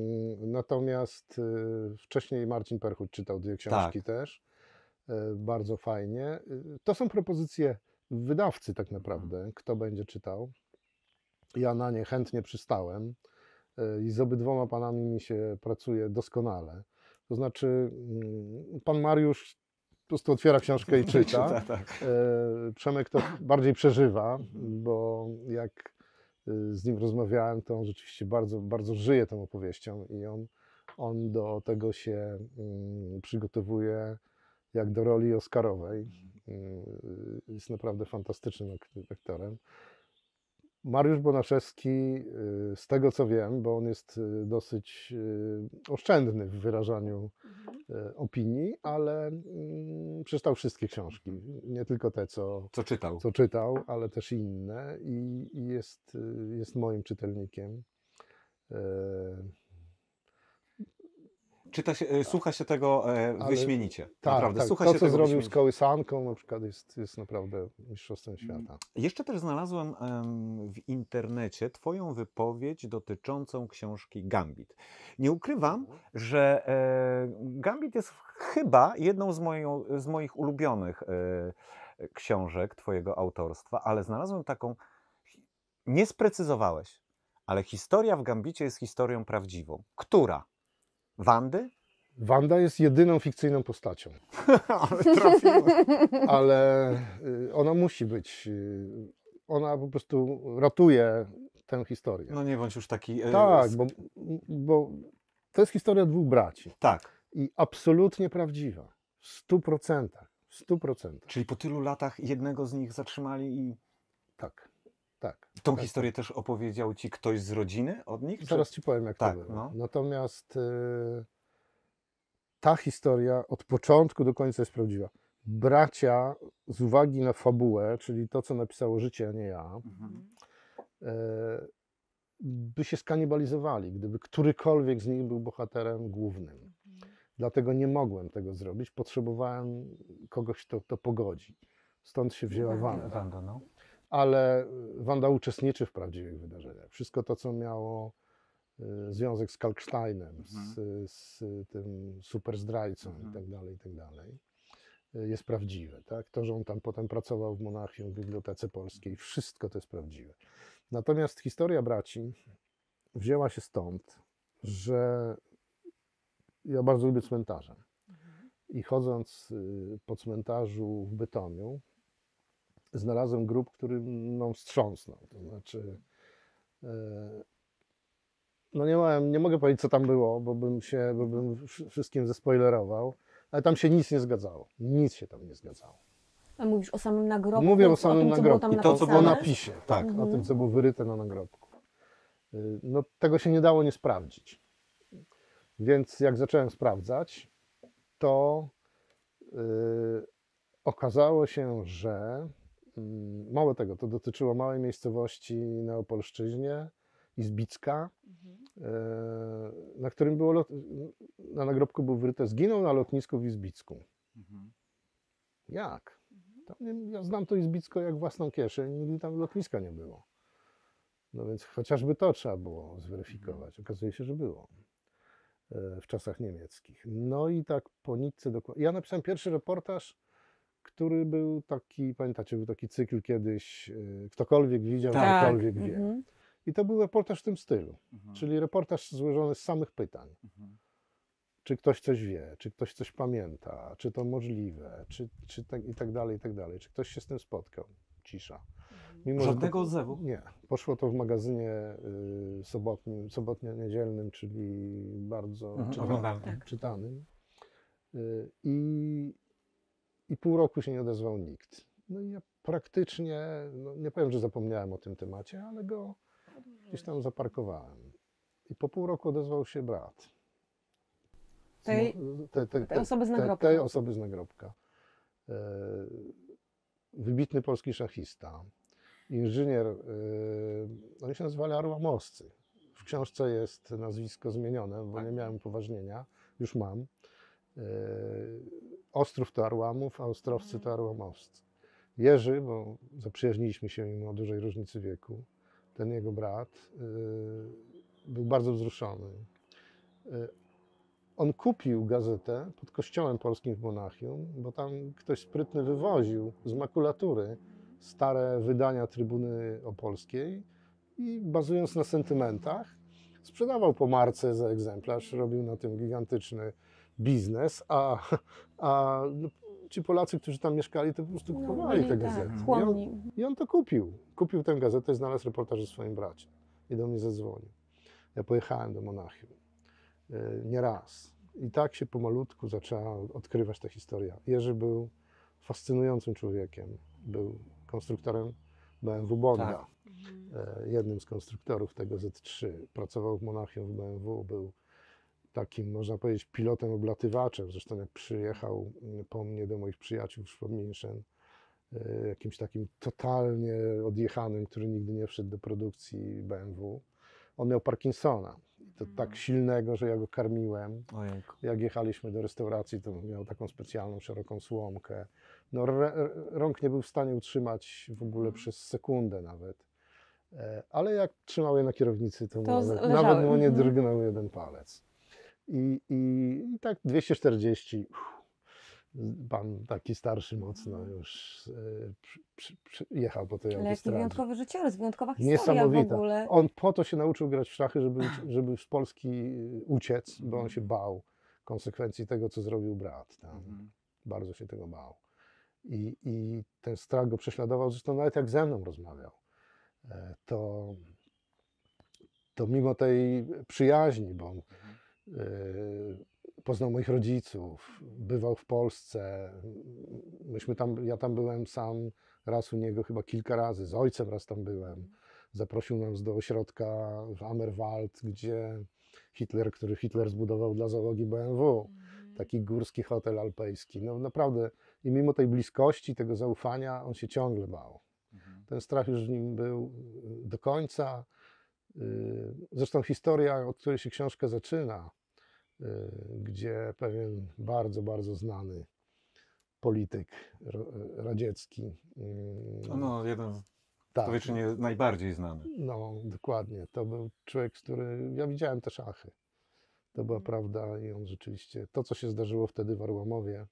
Y, natomiast y, wcześniej Marcin Perchut czytał dwie książki tak. też. Bardzo fajnie. To są propozycje wydawcy tak mhm. naprawdę, mhm. kto będzie czytał. Ja na nie chętnie przystałem i z obydwoma panami mi się pracuje doskonale. To znaczy, mm, pan Mariusz po prostu otwiera książkę i czyta. tak. tak, tak. E, Przemek to bardziej przeżywa, mhm. bo jak y, z nim rozmawiałem, to on rzeczywiście bardzo, bardzo żyje tą opowieścią i on, on do tego się mm, przygotowuje jak do roli Oscarowej. Mhm. Y, y, jest naprawdę fantastycznym aktorem. Mariusz Bonaszewski, y, z tego co wiem, bo on jest y, dosyć y, oszczędny w wyrażaniu mhm. opinii, ale mm, przeczytał wszystkie książki. Mhm. Nie tylko te, co, co, czytał. co czytał, ale też inne i, i jest, jest moim czytelnikiem czyta się, tak. słucha się tego e, Ale, wyśmienicie. Tak, naprawdę. Tak, słucha to, się co tego zrobił z kołysanką na przykład jest, jest naprawdę mistrzostwem mm. świata. Jeszcze też znalazłem em, w internecie twoją wypowiedź dotyczącą książki Gambit. Nie ukrywam, że e, Gambit jest chyba jedną z, moją, z moich ulubionych e, książek twojego autorstwa, ale znalazłem taką, nie sprecyzowałeś, ale historia w Gambicie jest historią prawdziwą. Która? Wandy? Wanda jest jedyną fikcyjną postacią. Ale trafiło. Ale y, ona musi być. Y, ona po prostu ratuje tę historię. No nie bądź już taki. Y, tak, bo, bo to jest historia dwóch braci. Tak. I absolutnie prawdziwa. W stu procentach. W stu procentach. Czyli po tylu latach jednego z nich zatrzymali i. Tak. Tak. Tą tak, historię tak. też opowiedział ci ktoś z rodziny od nich? Zaraz czy... ci powiem, jak tak, to było. No. Natomiast y, ta historia od początku do końca jest prawdziwa. Bracia, z uwagi na fabułę, czyli to, co napisało życie, a nie ja, mhm. Y, by się skanibalizowali, gdyby którykolwiek z nich był bohaterem głównym. Mhm. Dlatego nie mogłem tego zrobić. Potrzebowałem kogoś, kto to pogodzi. Stąd się wzięła Wanda. Wanda no ale y, Wanda uczestniczy w prawdziwych wydarzeniach. Wszystko to, co miało y, związek z Kalksteinem, mhm. z, z tym superzdrajcą mhm. i tak dalej, i tak dalej, y, jest prawdziwe. Tak? To, że on tam potem pracował w Monachium, w Bibliotece Polskiej, wszystko to jest prawdziwe. Natomiast historia braci wzięła się stąd, że ja bardzo lubię cmentarze. Mhm. I chodząc po cmentarzu w Bytomiu, znalazłem grup, który mną wstrząsnął. To znaczy, e, no nie, miałem, nie mogę powiedzieć, co tam było, bo bym się, bo bym wszystkim zespoilerował, ale tam się nic nie zgadzało. Nic się tam nie zgadzało. A mówisz o samym nagrobku? Mówię o samym o tym, nagrobku. I to, co było napisie, tak, mhm. o tym, co było wyryte na nagrobku. E, no tego się nie dało nie sprawdzić. Więc jak zacząłem sprawdzać, to yy, okazało się, że Mm, mało tego, to dotyczyło małej miejscowości na Opolszczyźnie, Izbicka, mhm. E, na którym było lot... na nagrobku był wyryte zginął na lotnisku w Izbicku. Mhm. Jak? Mhm. Tam, ja znam to Izbicko jak własną kieszeń, nigdy tam lotniska nie było. No więc chociażby to trzeba było zweryfikować. Mhm. Okazuje się, że było e, w czasach niemieckich. No i tak po nitce dokładnie. Ja napisałem pierwszy reportaż który był taki, pamiętacie, był taki cykl kiedyś, y, ktokolwiek widział, tak. ktokolwiek wie. Mhm. I to był reportaż w tym stylu, mhm. czyli reportaż złożony z samych pytań. Mhm. Czy ktoś coś wie, czy ktoś coś pamięta, czy to możliwe, czy, czy tak, i tak dalej, i tak dalej. Czy ktoś się z tym spotkał? Cisza. Mhm. Mimo, Żadnego to, odzewu? Nie. Poszło to w magazynie y, sobotnim, sobotnio-niedzielnym, czyli bardzo mhm. czytanym. Tak. czytanym. Y, I i pół roku się nie odezwał nikt. No i ja praktycznie, no nie powiem, że zapomniałem o tym temacie, ale go gdzieś tam zaparkowałem. I po pół roku odezwał się brat. Tej, te, te, te, osoby z nagrobka. Tej osoby z nagrobka. E, wybitny polski szachista, inżynier, e, oni się nazywali Moscy. W książce jest nazwisko zmienione, bo tak. nie miałem upoważnienia, już mam e, Ostrów to Arłamów, a Ostrowcy to mhm. Arłamowscy. Jerzy, bo zaprzyjaźniliśmy się mimo dużej różnicy wieku, ten jego brat, y, był bardzo wzruszony. Y, on kupił gazetę pod kościołem polskim w Monachium, bo tam ktoś sprytny wywoził z makulatury stare wydania Trybuny Opolskiej i bazując na sentymentach, sprzedawał po marce za egzemplarz, robił na tym gigantyczny biznes, a, a ci Polacy, którzy tam mieszkali, to po prostu no, kupowali no, te tak, I, on, I, on, to kupił. Kupił tę gazetę i znalazł reportaż o swoim bracie. I do mnie zadzwonił. Ja pojechałem do Monachium. E, nie raz. I tak się pomalutku zaczęła odkrywać ta historia. Jerzy był fascynującym człowiekiem. Był konstruktorem BMW Bonda. Tak. E, jednym z konstruktorów tego Z3. Pracował w Monachium w BMW, był takim, można powiedzieć, pilotem oblatywaczem. Zresztą jak przyjechał mm, po mnie do moich przyjaciół w Szwabminchen, e, jakimś takim totalnie odjechanym, który nigdy nie wszedł do produkcji BMW. On miał Parkinsona. To tak mm. silnego, że ja go karmiłem. Ojejku. Jak jechaliśmy do restauracji, to miał taką specjalną, szeroką słomkę. No, rąk nie był w stanie utrzymać w ogóle mm. przez sekundę nawet. E, ale jak trzymał je na kierownicy, to, to nawet, nawet mu nie mhm. drgnął jeden palec i, i, i tak 240. pan taki starszy, mocno no. już e, jechał po tej Ale jaki wyjątkowy życiorys, wyjątkowa historia w ogóle. On po to się nauczył grać w szachy, żeby, żeby z Polski e, uciec, bo on się mhm. bał konsekwencji tego, co zrobił brat. Tam. Mhm. Bardzo się tego bał. I, I ten strach go prześladował, zresztą nawet jak ze mną rozmawiał, e, to, to mimo tej przyjaźni, bo on Yy, poznał moich rodziców, bywał w Polsce. Myśmy tam, ja tam byłem sam raz u niego chyba kilka razy, z ojcem raz tam byłem. Zaprosił nas do ośrodka w Amerwald, gdzie Hitler, który Hitler zbudował dla załogi BMW, mhm. taki górski hotel alpejski. No naprawdę, i mimo tej bliskości, tego zaufania, on się ciągle bał. Mhm. Ten strach już w nim był yy, do końca. Y, zresztą historia, od której się książka zaczyna, y, gdzie pewien bardzo, bardzo znany polityk radziecki. Y, no, no, jeden tak. nie najbardziej znany. No, dokładnie. To był człowiek, z który. Ja widziałem te szachy. To była mhm. prawda i on rzeczywiście. To, co się zdarzyło wtedy w Arłamowie,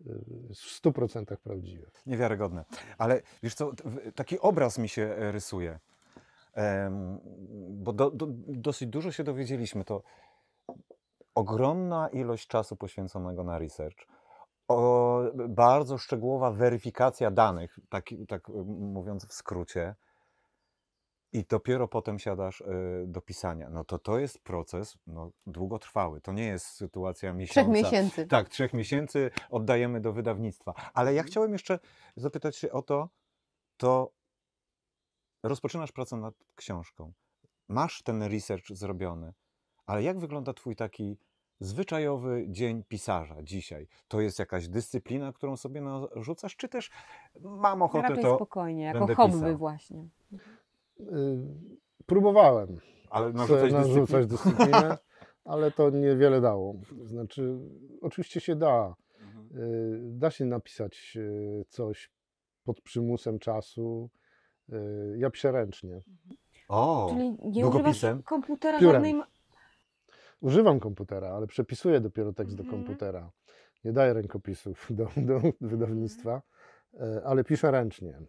w 100% prawdziwe. Niewiarygodne. Ale wiesz co, taki obraz mi się rysuje. Bo do, do, dosyć dużo się dowiedzieliśmy. To ogromna ilość czasu poświęconego na research. O, bardzo szczegółowa weryfikacja danych, tak, tak mówiąc w skrócie, i dopiero potem siadasz y, do pisania. No to to jest proces no, długotrwały. To nie jest sytuacja miesiąca. Trzech miesięcy. Tak, trzech miesięcy oddajemy do wydawnictwa. Ale ja mhm. chciałem jeszcze zapytać się o to, to rozpoczynasz pracę nad książką, masz ten research zrobiony, ale jak wygląda Twój taki zwyczajowy dzień pisarza dzisiaj? To jest jakaś dyscyplina, którą sobie narzucasz, czy też mam ochotę Raczej to. spokojnie, jako hobby pisał. właśnie. Y, próbowałem. Ale narzucać, narzucać dyscyplinę. dyscyplinę ale to niewiele dało. Znaczy, oczywiście się da. Mhm. Y, da się napisać y, coś pod przymusem czasu Y, ja piszę ręcznie. O, Czyli nie używasz komputera Piórem. żadnej... Używam komputera, ale przepisuję dopiero tekst do mhm. komputera. Nie daję rękopisów do, do wydawnictwa, mhm. y, ale piszę ręcznie. Y,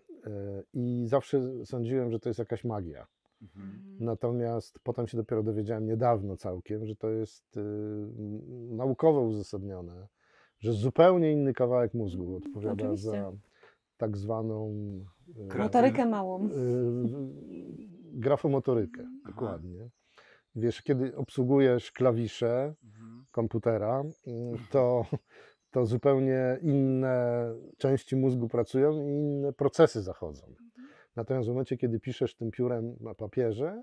I zawsze sądziłem, że to jest jakaś magia. Mhm. Natomiast potem się dopiero dowiedziałem niedawno całkiem, że to jest naukowo uzasadnione, że zupełnie inny kawałek mózgu odpowiada Oczywiście. za tak zwaną. E, Motorykę małą. E, grafomotorykę, Aha. dokładnie. Wiesz, kiedy obsługujesz klawisze mhm. komputera, mm, to, to zupełnie inne części mózgu pracują i inne procesy zachodzą. Mhm. Natomiast w momencie, kiedy piszesz tym piórem na papierze,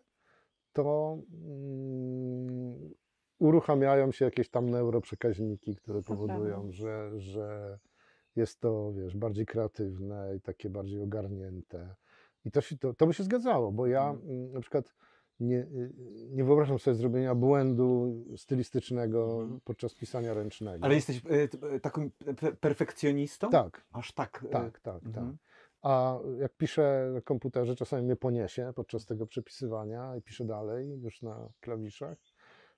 to mm, uruchamiają się jakieś tam neuroprzekaźniki, które powodują, że, że jest to, wiesz, bardziej kreatywne i takie bardziej ogarnięte. I to, się, to, to by się zgadzało, bo ja mhm. mm. na przykład nie, y, nie wyobrażam sobie zrobienia błędu stylistycznego mm. podczas pisania ręcznego. Ale jesteś y, takim perfekcjonistą? Tak. Aż tak. E, tak, tak, mm tak. Mhm. A jak piszę na komputerze, czasami mnie poniesie podczas tego przepisywania i piszę dalej już na klawiszach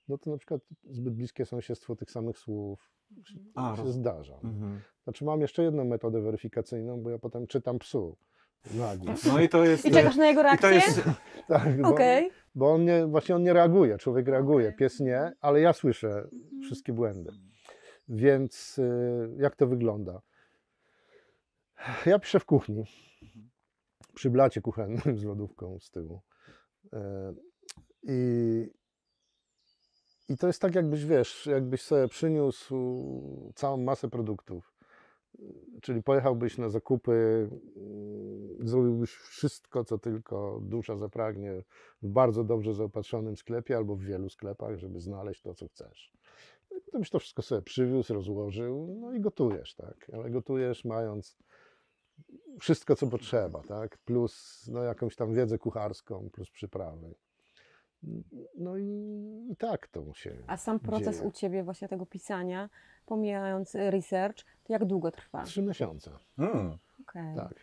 no to na przykład zbyt bliskie sąsiedztwo tych samych słów mhm. A, się zdarza. Mhm. Znaczy mam jeszcze jedną metodę weryfikacyjną, bo ja potem czytam psu na głos. No i to jest... I czekasz na jego reakcję? Jest... tak, bo, okay. bo on nie, właśnie on nie reaguje, człowiek reaguje, pies nie, mhm. ale ja słyszę wszystkie mhm. błędy. Więc y, jak to wygląda? Ja piszę w kuchni, przy blacie kuchennym z lodówką z tyłu. E, I i to jest tak, jakbyś wiesz, jakbyś sobie przyniósł całą masę produktów. Czyli pojechałbyś na zakupy, mm, zrobiłbyś wszystko, co tylko dusza zapragnie w bardzo dobrze zaopatrzonym sklepie albo w wielu sklepach, żeby znaleźć to, co chcesz. No I byś to wszystko sobie przywiózł, rozłożył, no i gotujesz, tak? Ale gotujesz mając wszystko, co potrzeba, tak? Plus no, jakąś tam wiedzę kucharską, plus przyprawy. No i, i tak to się. A sam proces dzieje. u ciebie właśnie tego pisania, pomijając research, to jak długo trwa? Trzy miesiące. Mm. Okay. Tak.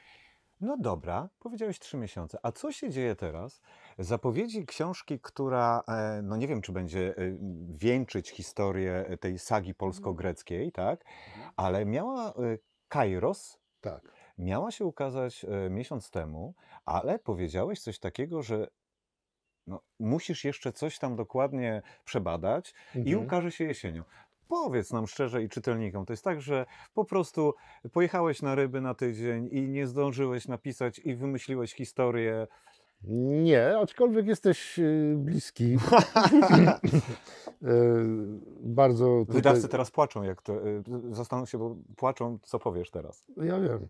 No dobra, powiedziałeś trzy miesiące. A co się dzieje teraz? Zapowiedzi książki, która, e, no nie wiem, czy będzie e, wieńczyć historię tej sagi polsko-greckiej, tak? Ale miała e, Kairos. Tak. Miała się ukazać miesiąc temu, ale powiedziałeś coś takiego, że no, musisz jeszcze coś tam dokładnie przebadać mhm. i ukaże się jesienią. Powiedz nam szczerze i czytelnikom, to jest tak, że po prostu pojechałeś na ryby na tydzień i nie zdążyłeś napisać i wymyśliłeś historię. Nie, aczkolwiek jesteś y, bliski. Y, bardzo. Tutaj... Wydawcy teraz płaczą, jak to. Y, zastanów się, bo płaczą, co powiesz teraz. Ja wiem.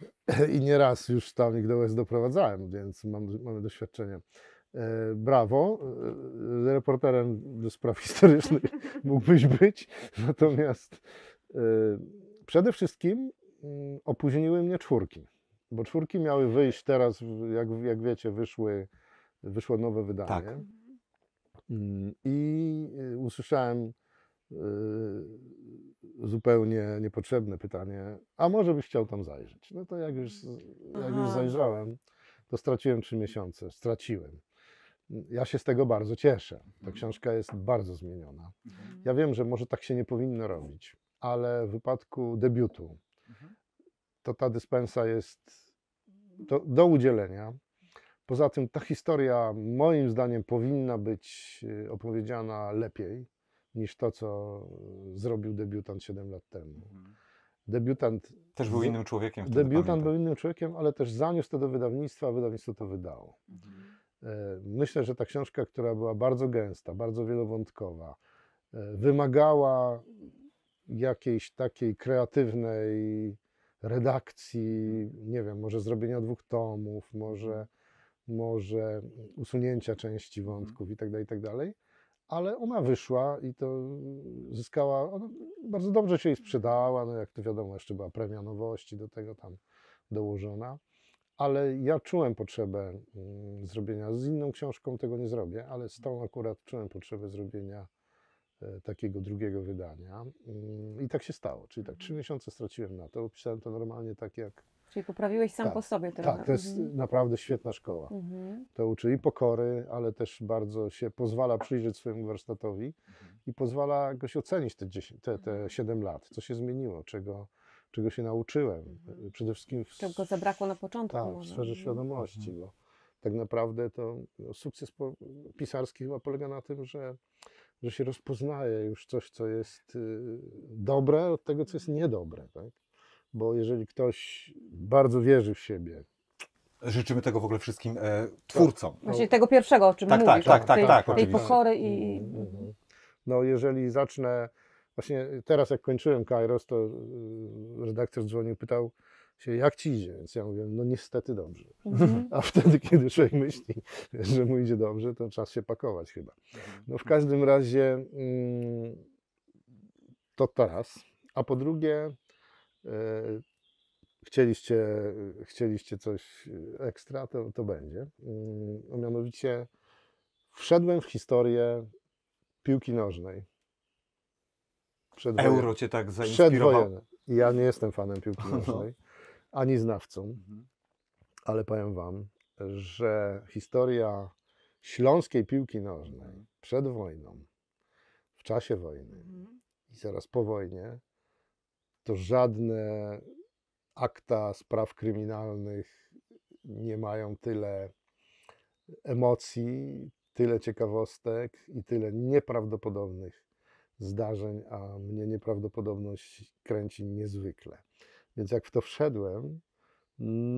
I nieraz już tam ich do doprowadzałem, więc mam, mamy doświadczenie. E, brawo, e, reporterem do spraw historycznych mógłbyś być, natomiast e, przede wszystkim mm, opóźniły mnie czwórki, bo czwórki miały wyjść teraz, jak, jak wiecie, wyszły, wyszło nowe wydanie. Tak. Mm, I usłyszałem zupełnie niepotrzebne pytanie, a może byś chciał tam zajrzeć? No to jak już, jak już zajrzałem, to straciłem trzy miesiące, straciłem ja się z tego bardzo cieszę. Ta mhm. książka jest bardzo zmieniona. Mhm. Ja wiem, że może tak się nie powinno robić, ale w wypadku debiutu mhm. to ta dyspensa jest do, do udzielenia. Poza tym ta historia moim zdaniem powinna być y, opowiedziana lepiej niż to, co y, zrobił debiutant 7 lat temu. Debiutant. Też był innym człowiekiem. Debiutant pamiętam. był innym człowiekiem, ale też zaniósł to do wydawnictwa, a wydawnictwo to wydało. Mhm. E, myślę, że ta książka, która była bardzo gęsta, bardzo wielowątkowa, e, wymagała jakiejś takiej kreatywnej redakcji, nie wiem, może zrobienia dwóch tomów, może, mhm. może usunięcia części mhm. wątków itd., tak itd., tak ale ona wyszła i to zyskała, bardzo dobrze się jej sprzedała, no jak to wiadomo, jeszcze była premia nowości do tego tam dołożona ale ja czułem potrzebę mm, zrobienia. Z inną książką tego nie zrobię, ale z tą mhm. akurat czułem potrzebę zrobienia e, takiego drugiego wydania. Mm, I tak się stało. Czyli tak trzy mhm. miesiące straciłem na to. Opisałem to normalnie tak jak. Czyli poprawiłeś sam tak, po sobie to. Tak, to jest mhm. naprawdę świetna szkoła. Mhm. To uczy i pokory, ale też bardzo się pozwala przyjrzeć swojemu warsztatowi mhm. i pozwala goś ocenić te, 10, te, te 7 mhm. lat, co się zmieniło, czego, czego się nauczyłem. Mhm. Przede wszystkim w, czego zabrakło na początku. Tak, w sferze świadomości, mhm. bo tak naprawdę to no, sukces pisarski chyba polega na tym, że, że się rozpoznaje już coś, co jest y, dobre od tego, co jest mhm. niedobre. Tak? Bo jeżeli ktoś bardzo wierzy w siebie, Życzymy tego w ogóle wszystkim e, tak. twórcom. Właśnie tego pierwszego, o czym tak, tak mówisz. Tak, tak, tej, tak, tak, tej, pokory i... Mhm, mhm. No jeżeli zacznę Właśnie teraz, jak kończyłem Kairos, to y, redaktor dzwonił, pytał się, jak ci idzie? Więc ja mówię, no niestety dobrze. Mhm. A wtedy, kiedy człowiek myśli, że mu idzie dobrze, to czas się pakować chyba. No w mhm. każdym razie mm, to teraz. A po drugie, e, chcieliście, chcieliście coś e, ekstra, to, to będzie. Mm, a mianowicie wszedłem w historię piłki nożnej Przedwojen... Euro cię tak zainspirowało? Ja nie jestem fanem piłki no. nożnej, ani znawcą, mhm. ale powiem wam, że historia śląskiej piłki nożnej mhm. przed wojną, w czasie wojny mhm. i zaraz po wojnie, to żadne akta spraw kryminalnych nie mają tyle emocji, tyle ciekawostek i tyle nieprawdopodobnych zdarzeń, a mnie nieprawdopodobność kręci niezwykle. Więc jak w to wszedłem,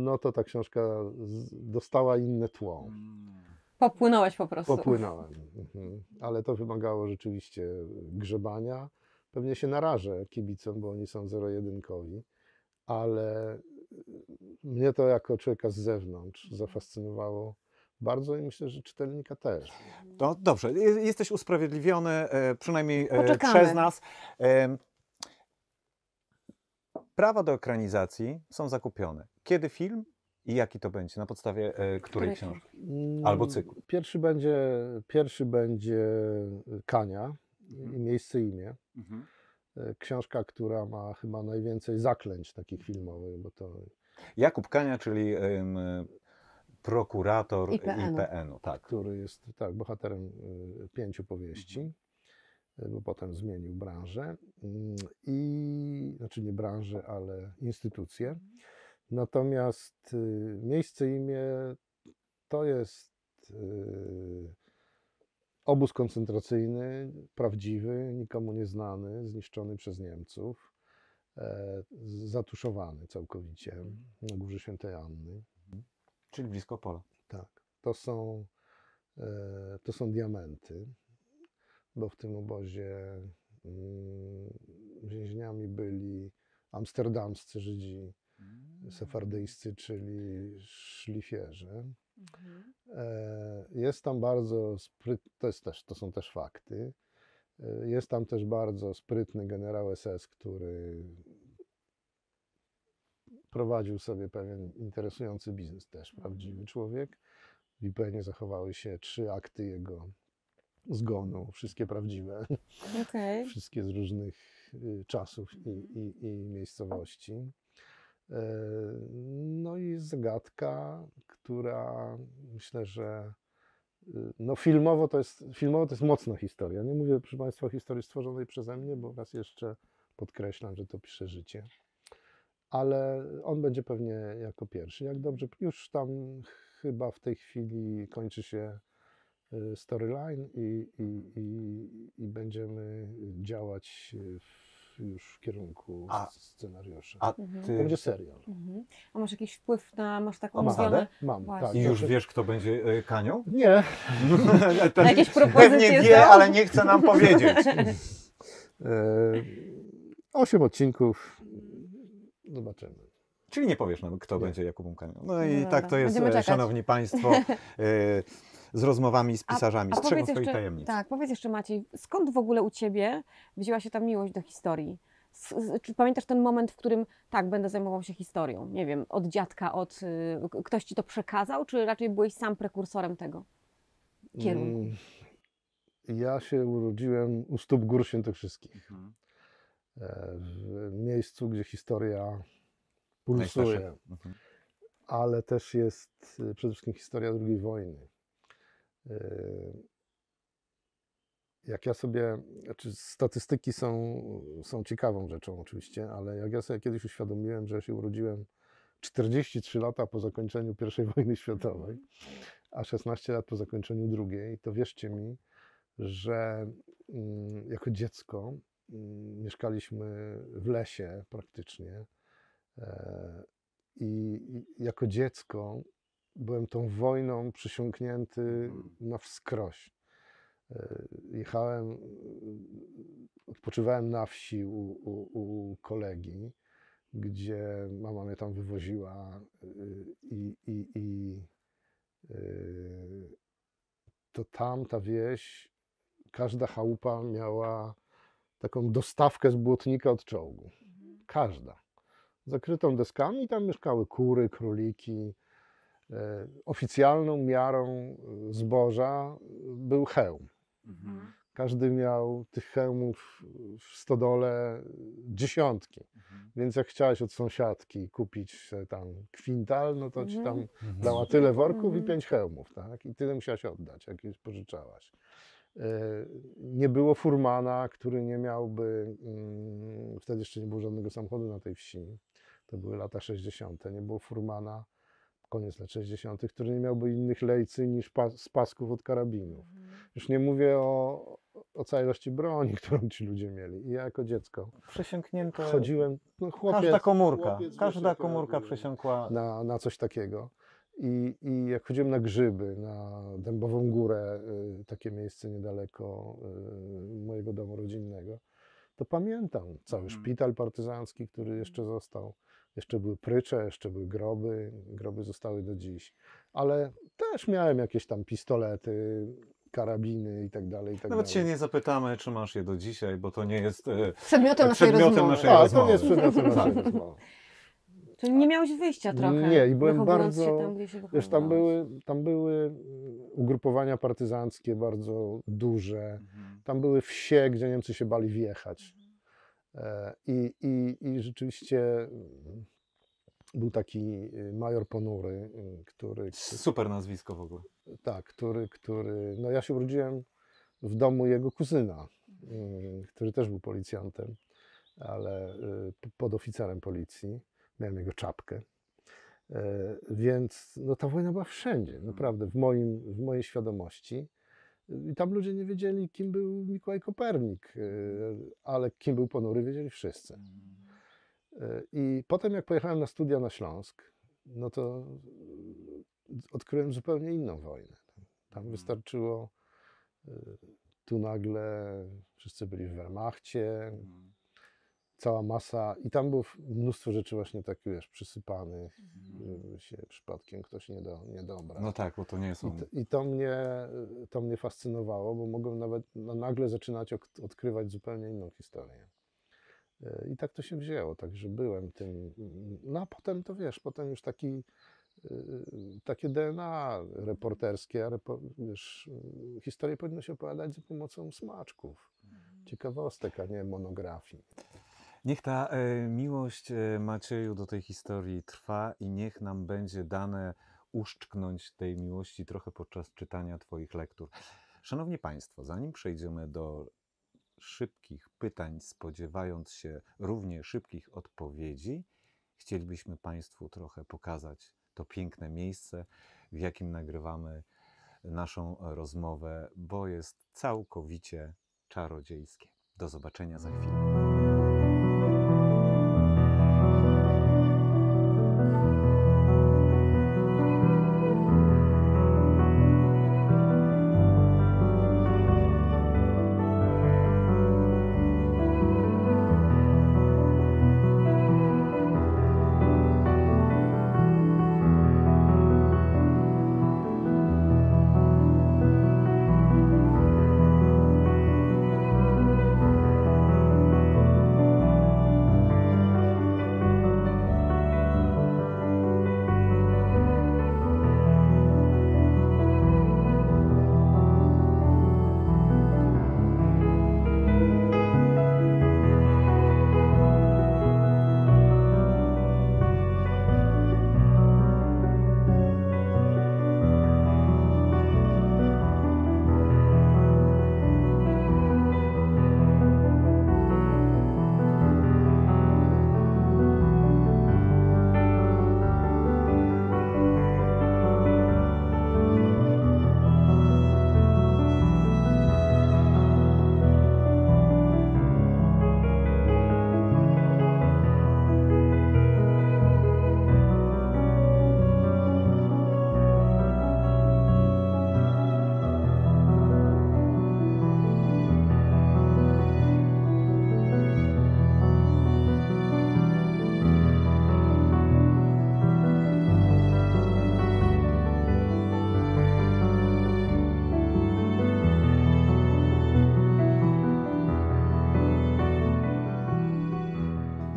no to ta książka dostała inne tło. Mm. Popłynąłeś po prostu. Popłynąłem. Mhm. Ale to wymagało rzeczywiście grzebania. Pewnie się narażę kibicom, bo oni są zero-jedynkowi, ale mnie to jako człowieka z zewnątrz zafascynowało bardzo i myślę, że czytelnika też. No dobrze, jesteś usprawiedliwiony, e, przynajmniej e, Poczekamy. przez nas. Prawa do ekranizacji są zakupione. Kiedy film i jaki to będzie? Na podstawie e, której książki? Albo mm, cyklu? Pierwszy będzie, pierwszy będzie Kania, mhm. Miejsce imię. Mhm. Książka, która ma chyba najwięcej zaklęć takich filmowych, bo to... Jakub Kania, czyli prokurator IPN-u, IPN tak. który jest tak, bohaterem y, pięciu powieści, mhm. bo potem zmienił branżę mm, i, znaczy nie branżę, ale instytucję. Natomiast y, miejsce imię to jest obóz koncentracyjny, prawdziwy, nikomu nieznany, zniszczony przez Niemców, e, zatuszowany całkowicie na Górze Świętej Anny. Czyli blisko pola. Tak. To są, e, to są diamenty, bo w tym obozie mm, więźniami byli amsterdamscy Żydzi mm. sefardyjscy, czyli szlifierze. Mhm. Jest tam bardzo sprytny, to, jest też, to są też fakty. E, jest tam też bardzo sprytny generał SS, który prowadził sobie pewien interesujący biznes, też mhm. prawdziwy człowiek. W ipn zachowały się trzy akty jego zgonu, wszystkie prawdziwe, okay. wszystkie z różnych y, czasów i, i, i miejscowości. E, no i zagadka, która myślę, że y, no filmowo to jest, filmowo to jest mocna historia. Nie mówię, proszę Państwa, o historii stworzonej przeze mnie, bo raz jeszcze podkreślam, że to pisze życie ale on będzie pewnie jako pierwszy. Jak dobrze, już tam chyba w tej chwili kończy się y, storyline i, i, i, i będziemy działać w, już w kierunku a, scenariusza. A mhm. ty... będzie serial. Mhm. A masz jakiś wpływ na, masz taką mówioną... Mam, tak. I już wiesz, kto będzie y, Kanią? Nie. to, jakieś propozycje Pewnie wie, ale nie chce nam powiedzieć. E, osiem odcinków Zobaczymy. Czyli nie powiesz nam, kto nie. będzie Jakubą Kanią. No, no i no tak to jest, e, szanowni Państwo, e, z rozmowami z pisarzami, a, a strzegą swoich tajemnic. Tak, powiedz jeszcze Maciej, skąd w ogóle u Ciebie wzięła się ta miłość do historii? czy pamiętasz ten moment, w którym tak, będę zajmował się historią? Nie wiem, od dziadka, od y ktoś Ci to przekazał, czy raczej byłeś sam prekursorem tego kierunku? Mm, ja się urodziłem u stóp gór świętokrzyskich. Mhm w miejscu, gdzie historia pulsuje, mhm. ale też jest y, przede wszystkim historia II wojny. Y, jak ja sobie, znaczy statystyki są, są ciekawą rzeczą oczywiście, ale jak ja sobie kiedyś uświadomiłem, że ja się urodziłem 43 lata po zakończeniu I wojny światowej, mhm. a 16 lat po zakończeniu II, to wierzcie mi, że mm, jako dziecko Mm, mieszkaliśmy w lesie praktycznie. E, I jako dziecko byłem tą wojną przysiągnięty mhm. na wskroś. E, jechałem, odpoczywałem na wsi u, u, u kolegi, gdzie mama mnie tam wywoziła e, i, i, i to tam ta wieś, każda chałupa miała taką dostawkę z błotnika od czołgu. Mhm. Każda. Zakrytą deskami, tam mieszkały kury, króliki. E, oficjalną miarą e, zboża e, był hełm. Mhm. Mhm. Każdy miał tych hełmów w stodole dziesiątki. Więc jak chciałeś od sąsiadki kupić tam kwintal, no to ci tam dała tyle worków i pięć hełmów, tak? I tyle musiałaś oddać, jak już pożyczałaś. Nie było furmana, który nie miałby, mm, wtedy jeszcze nie było żadnego samochodu na tej wsi, to były lata 60., nie było furmana, koniec lat 60., który nie miałby innych lejcy niż pas, z pasków od karabinów. Mhm. Już nie mówię o, o całej ilości broni, którą ci ludzie mieli. I ja jako dziecko przesiąknięte chodziłem, no chłopiec, każda komórka, chłopiec każda komórka przesiąkła na, na coś takiego. I, I jak chodziłem na grzyby, na Dębową Górę, y, takie miejsce niedaleko y, mojego domu rodzinnego, to pamiętam cały mhm. szpital partyzancki, który mhm. jeszcze został. Jeszcze były prycze, jeszcze były groby. Groby zostały do dziś. Ale też miałem jakieś tam pistolety, karabiny i tak dalej. I tak Nawet dalej. się nie zapytamy, czy masz je do dzisiaj, bo to nie jest y, przedmiotem, naszej przedmiotem rozmowy. Naszej A, tak, rozmowy. to nie jest przedmiotem naszej rozmowy. To nie miałeś wyjścia trochę. Nie, i byłem bardzo. Się tam, gdzie się wiesz, tam były, tam były mm, ugrupowania partyzanckie bardzo duże. Mhm. Tam były wsie, gdzie Niemcy się bali wjechać. Mhm. E, I, i, I rzeczywiście mm, był taki y, major ponury, y, który. Super nazwisko w ogóle. Tak, który, który. No ja się urodziłem w domu jego kuzyna, y, który też był policjantem, ale podoficerem policji miałem jego czapkę. E, więc no, ta wojna była wszędzie, mhm. naprawdę, w, moim, w mojej świadomości. I tam ludzie nie wiedzieli, kim był Mikołaj Kopernik, e, ale kim był Ponury, wiedzieli wszyscy. Mhm. E, I potem, jak pojechałem na studia na Śląsk, no to odkryłem zupełnie inną wojnę. Tam mhm. wystarczyło, tu nagle wszyscy byli w Wehrmachcie, cała masa i tam było mnóstwo rzeczy właśnie takich, wiesz, przysypanych, mhm. żeby się przypadkiem ktoś nie, do, nie dobra. No tak, bo to nie są... I to, i to mnie, to mnie fascynowało, bo mogłem nawet no, nagle zaczynać odkrywać zupełnie inną historię. E, I tak to się wzięło, także byłem tym. No a potem to wiesz, potem już taki, e, takie DNA reporterskie, wiesz, historię powinno się opowiadać za pomocą smaczków, mhm. ciekawostek, a nie monografii. Niech ta e, miłość e, Macieju do tej historii trwa i niech nam będzie dane uszczknąć tej miłości trochę podczas czytania Twoich lektur. Szanowni Państwo, zanim przejdziemy do szybkich pytań, spodziewając się równie szybkich odpowiedzi, chcielibyśmy Państwu trochę pokazać to piękne miejsce, w jakim nagrywamy naszą rozmowę, bo jest całkowicie czarodziejskie. Do zobaczenia za chwilę.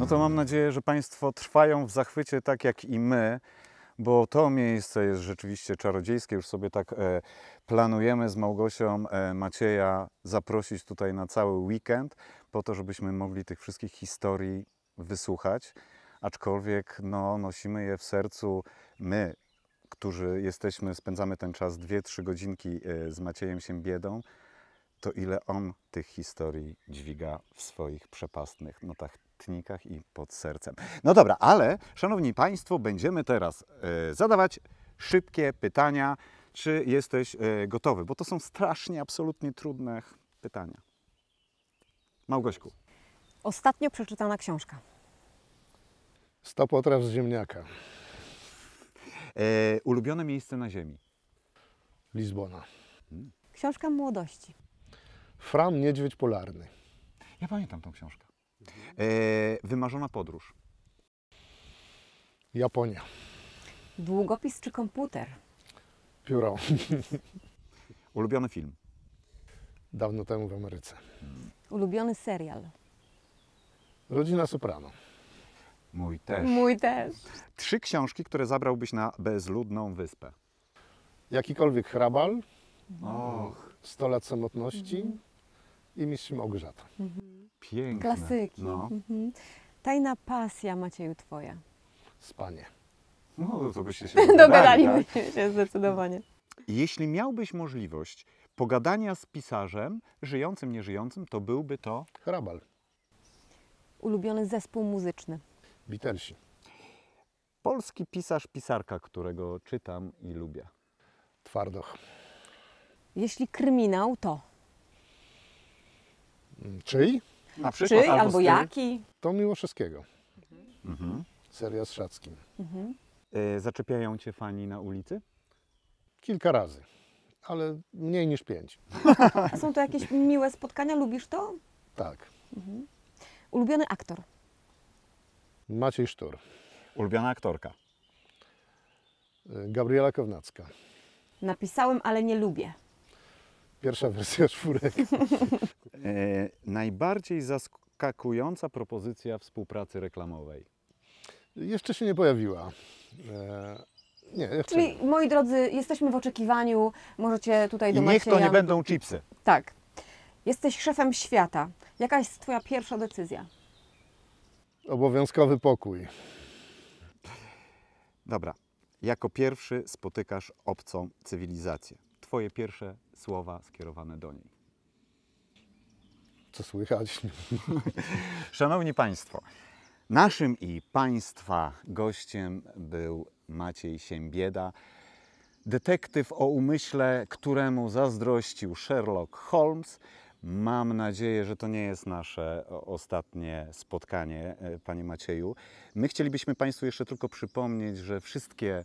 to mam nadzieję, że Państwo trwają w zachwycie tak jak i my, bo to miejsce jest rzeczywiście czarodziejskie. Już sobie tak e, planujemy z Małgosią e, Macieja zaprosić tutaj na cały weekend, po to, żebyśmy mogli tych wszystkich historii wysłuchać. Aczkolwiek no, nosimy je w sercu my, którzy jesteśmy, spędzamy ten czas 2-3 godzinki e, z Maciejem się biedą, to ile on tych historii dźwiga w swoich przepastnych notach tnikach i pod sercem. No dobra, ale szanowni Państwo, będziemy teraz e, zadawać szybkie pytania, czy jesteś e, gotowy, bo to są strasznie, absolutnie trudne pytania. Małgośku. Ostatnio przeczytana książka. 100 z ziemniaka. E, ulubione miejsce na ziemi? Lizbona. Książka młodości. Fram Niedźwiedź Polarny. Ja pamiętam tą książkę. Mhm. E, wymarzona podróż? Japonia. Długopis czy komputer? Pióro. Ulubiony film? Dawno temu w Ameryce. Mhm. Ulubiony serial? Rodzina Soprano. Mój też. Mój też. Trzy książki, które zabrałbyś na bezludną wyspę. Jakikolwiek hrabal, Och. 100 lat samotności mhm. i mistrz Małgorzata. Mhm. Piękne. Klasyki. No. Mhm. Tajna pasja, Macieju, twoja. Spanie. No, to byście się dogadali. byście tak? się zdecydowanie. Jeśli miałbyś możliwość pogadania z pisarzem, żyjącym, nieżyjącym, to byłby to... Hrabal. Ulubiony zespół muzyczny. Beatlesi. Polski pisarz, pisarka, którego czytam i lubię. Twardoch. Jeśli kryminał, to... Mm, czyj? Na przykład, Czy albo, albo jaki? To Miłoszewskiego. Mhm. Seria z Szackim. Mhm. E, zaczepiają Cię fani na ulicy? Kilka razy, ale mniej niż pięć. A są to jakieś miłe spotkania? Lubisz to? Tak. Mhm. Ulubiony aktor? Maciej Sztur. Ulubiona aktorka? E, Gabriela Kownacka. Napisałem, ale nie lubię. Pierwsza wersja czwórek. E, najbardziej zaskakująca propozycja współpracy reklamowej. Jeszcze się nie pojawiła. E, nie, jeszcze Czyli, nie. moi drodzy, jesteśmy w oczekiwaniu. Możecie tutaj do I niech to nie będą chipsy. Tak. Jesteś szefem świata. Jaka jest Twoja pierwsza decyzja? Obowiązkowy pokój. Dobra. Jako pierwszy spotykasz obcą cywilizację. Twoje pierwsze słowa skierowane do niej? Co słychać? Szanowni Państwo, naszym i Państwa gościem był Maciej Siembieda, detektyw o umyśle, któremu zazdrościł Sherlock Holmes. Mam nadzieję, że to nie jest nasze ostatnie spotkanie, e, Panie Macieju. My chcielibyśmy Państwu jeszcze tylko przypomnieć, że wszystkie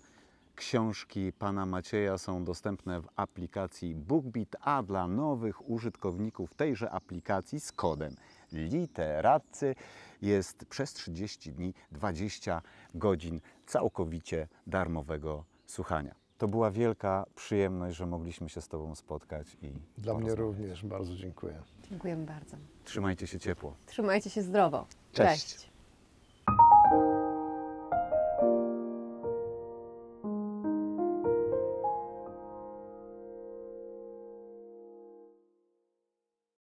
Książki pana Macieja są dostępne w aplikacji BookBeat, a dla nowych użytkowników tejże aplikacji z kodem Literacy jest przez 30 dni 20 godzin całkowicie darmowego słuchania. To była wielka przyjemność, że mogliśmy się z Tobą spotkać i. Dla mnie również bardzo dziękuję. Dziękujemy bardzo. Trzymajcie się ciepło. Trzymajcie się zdrowo. Cześć. Cześć.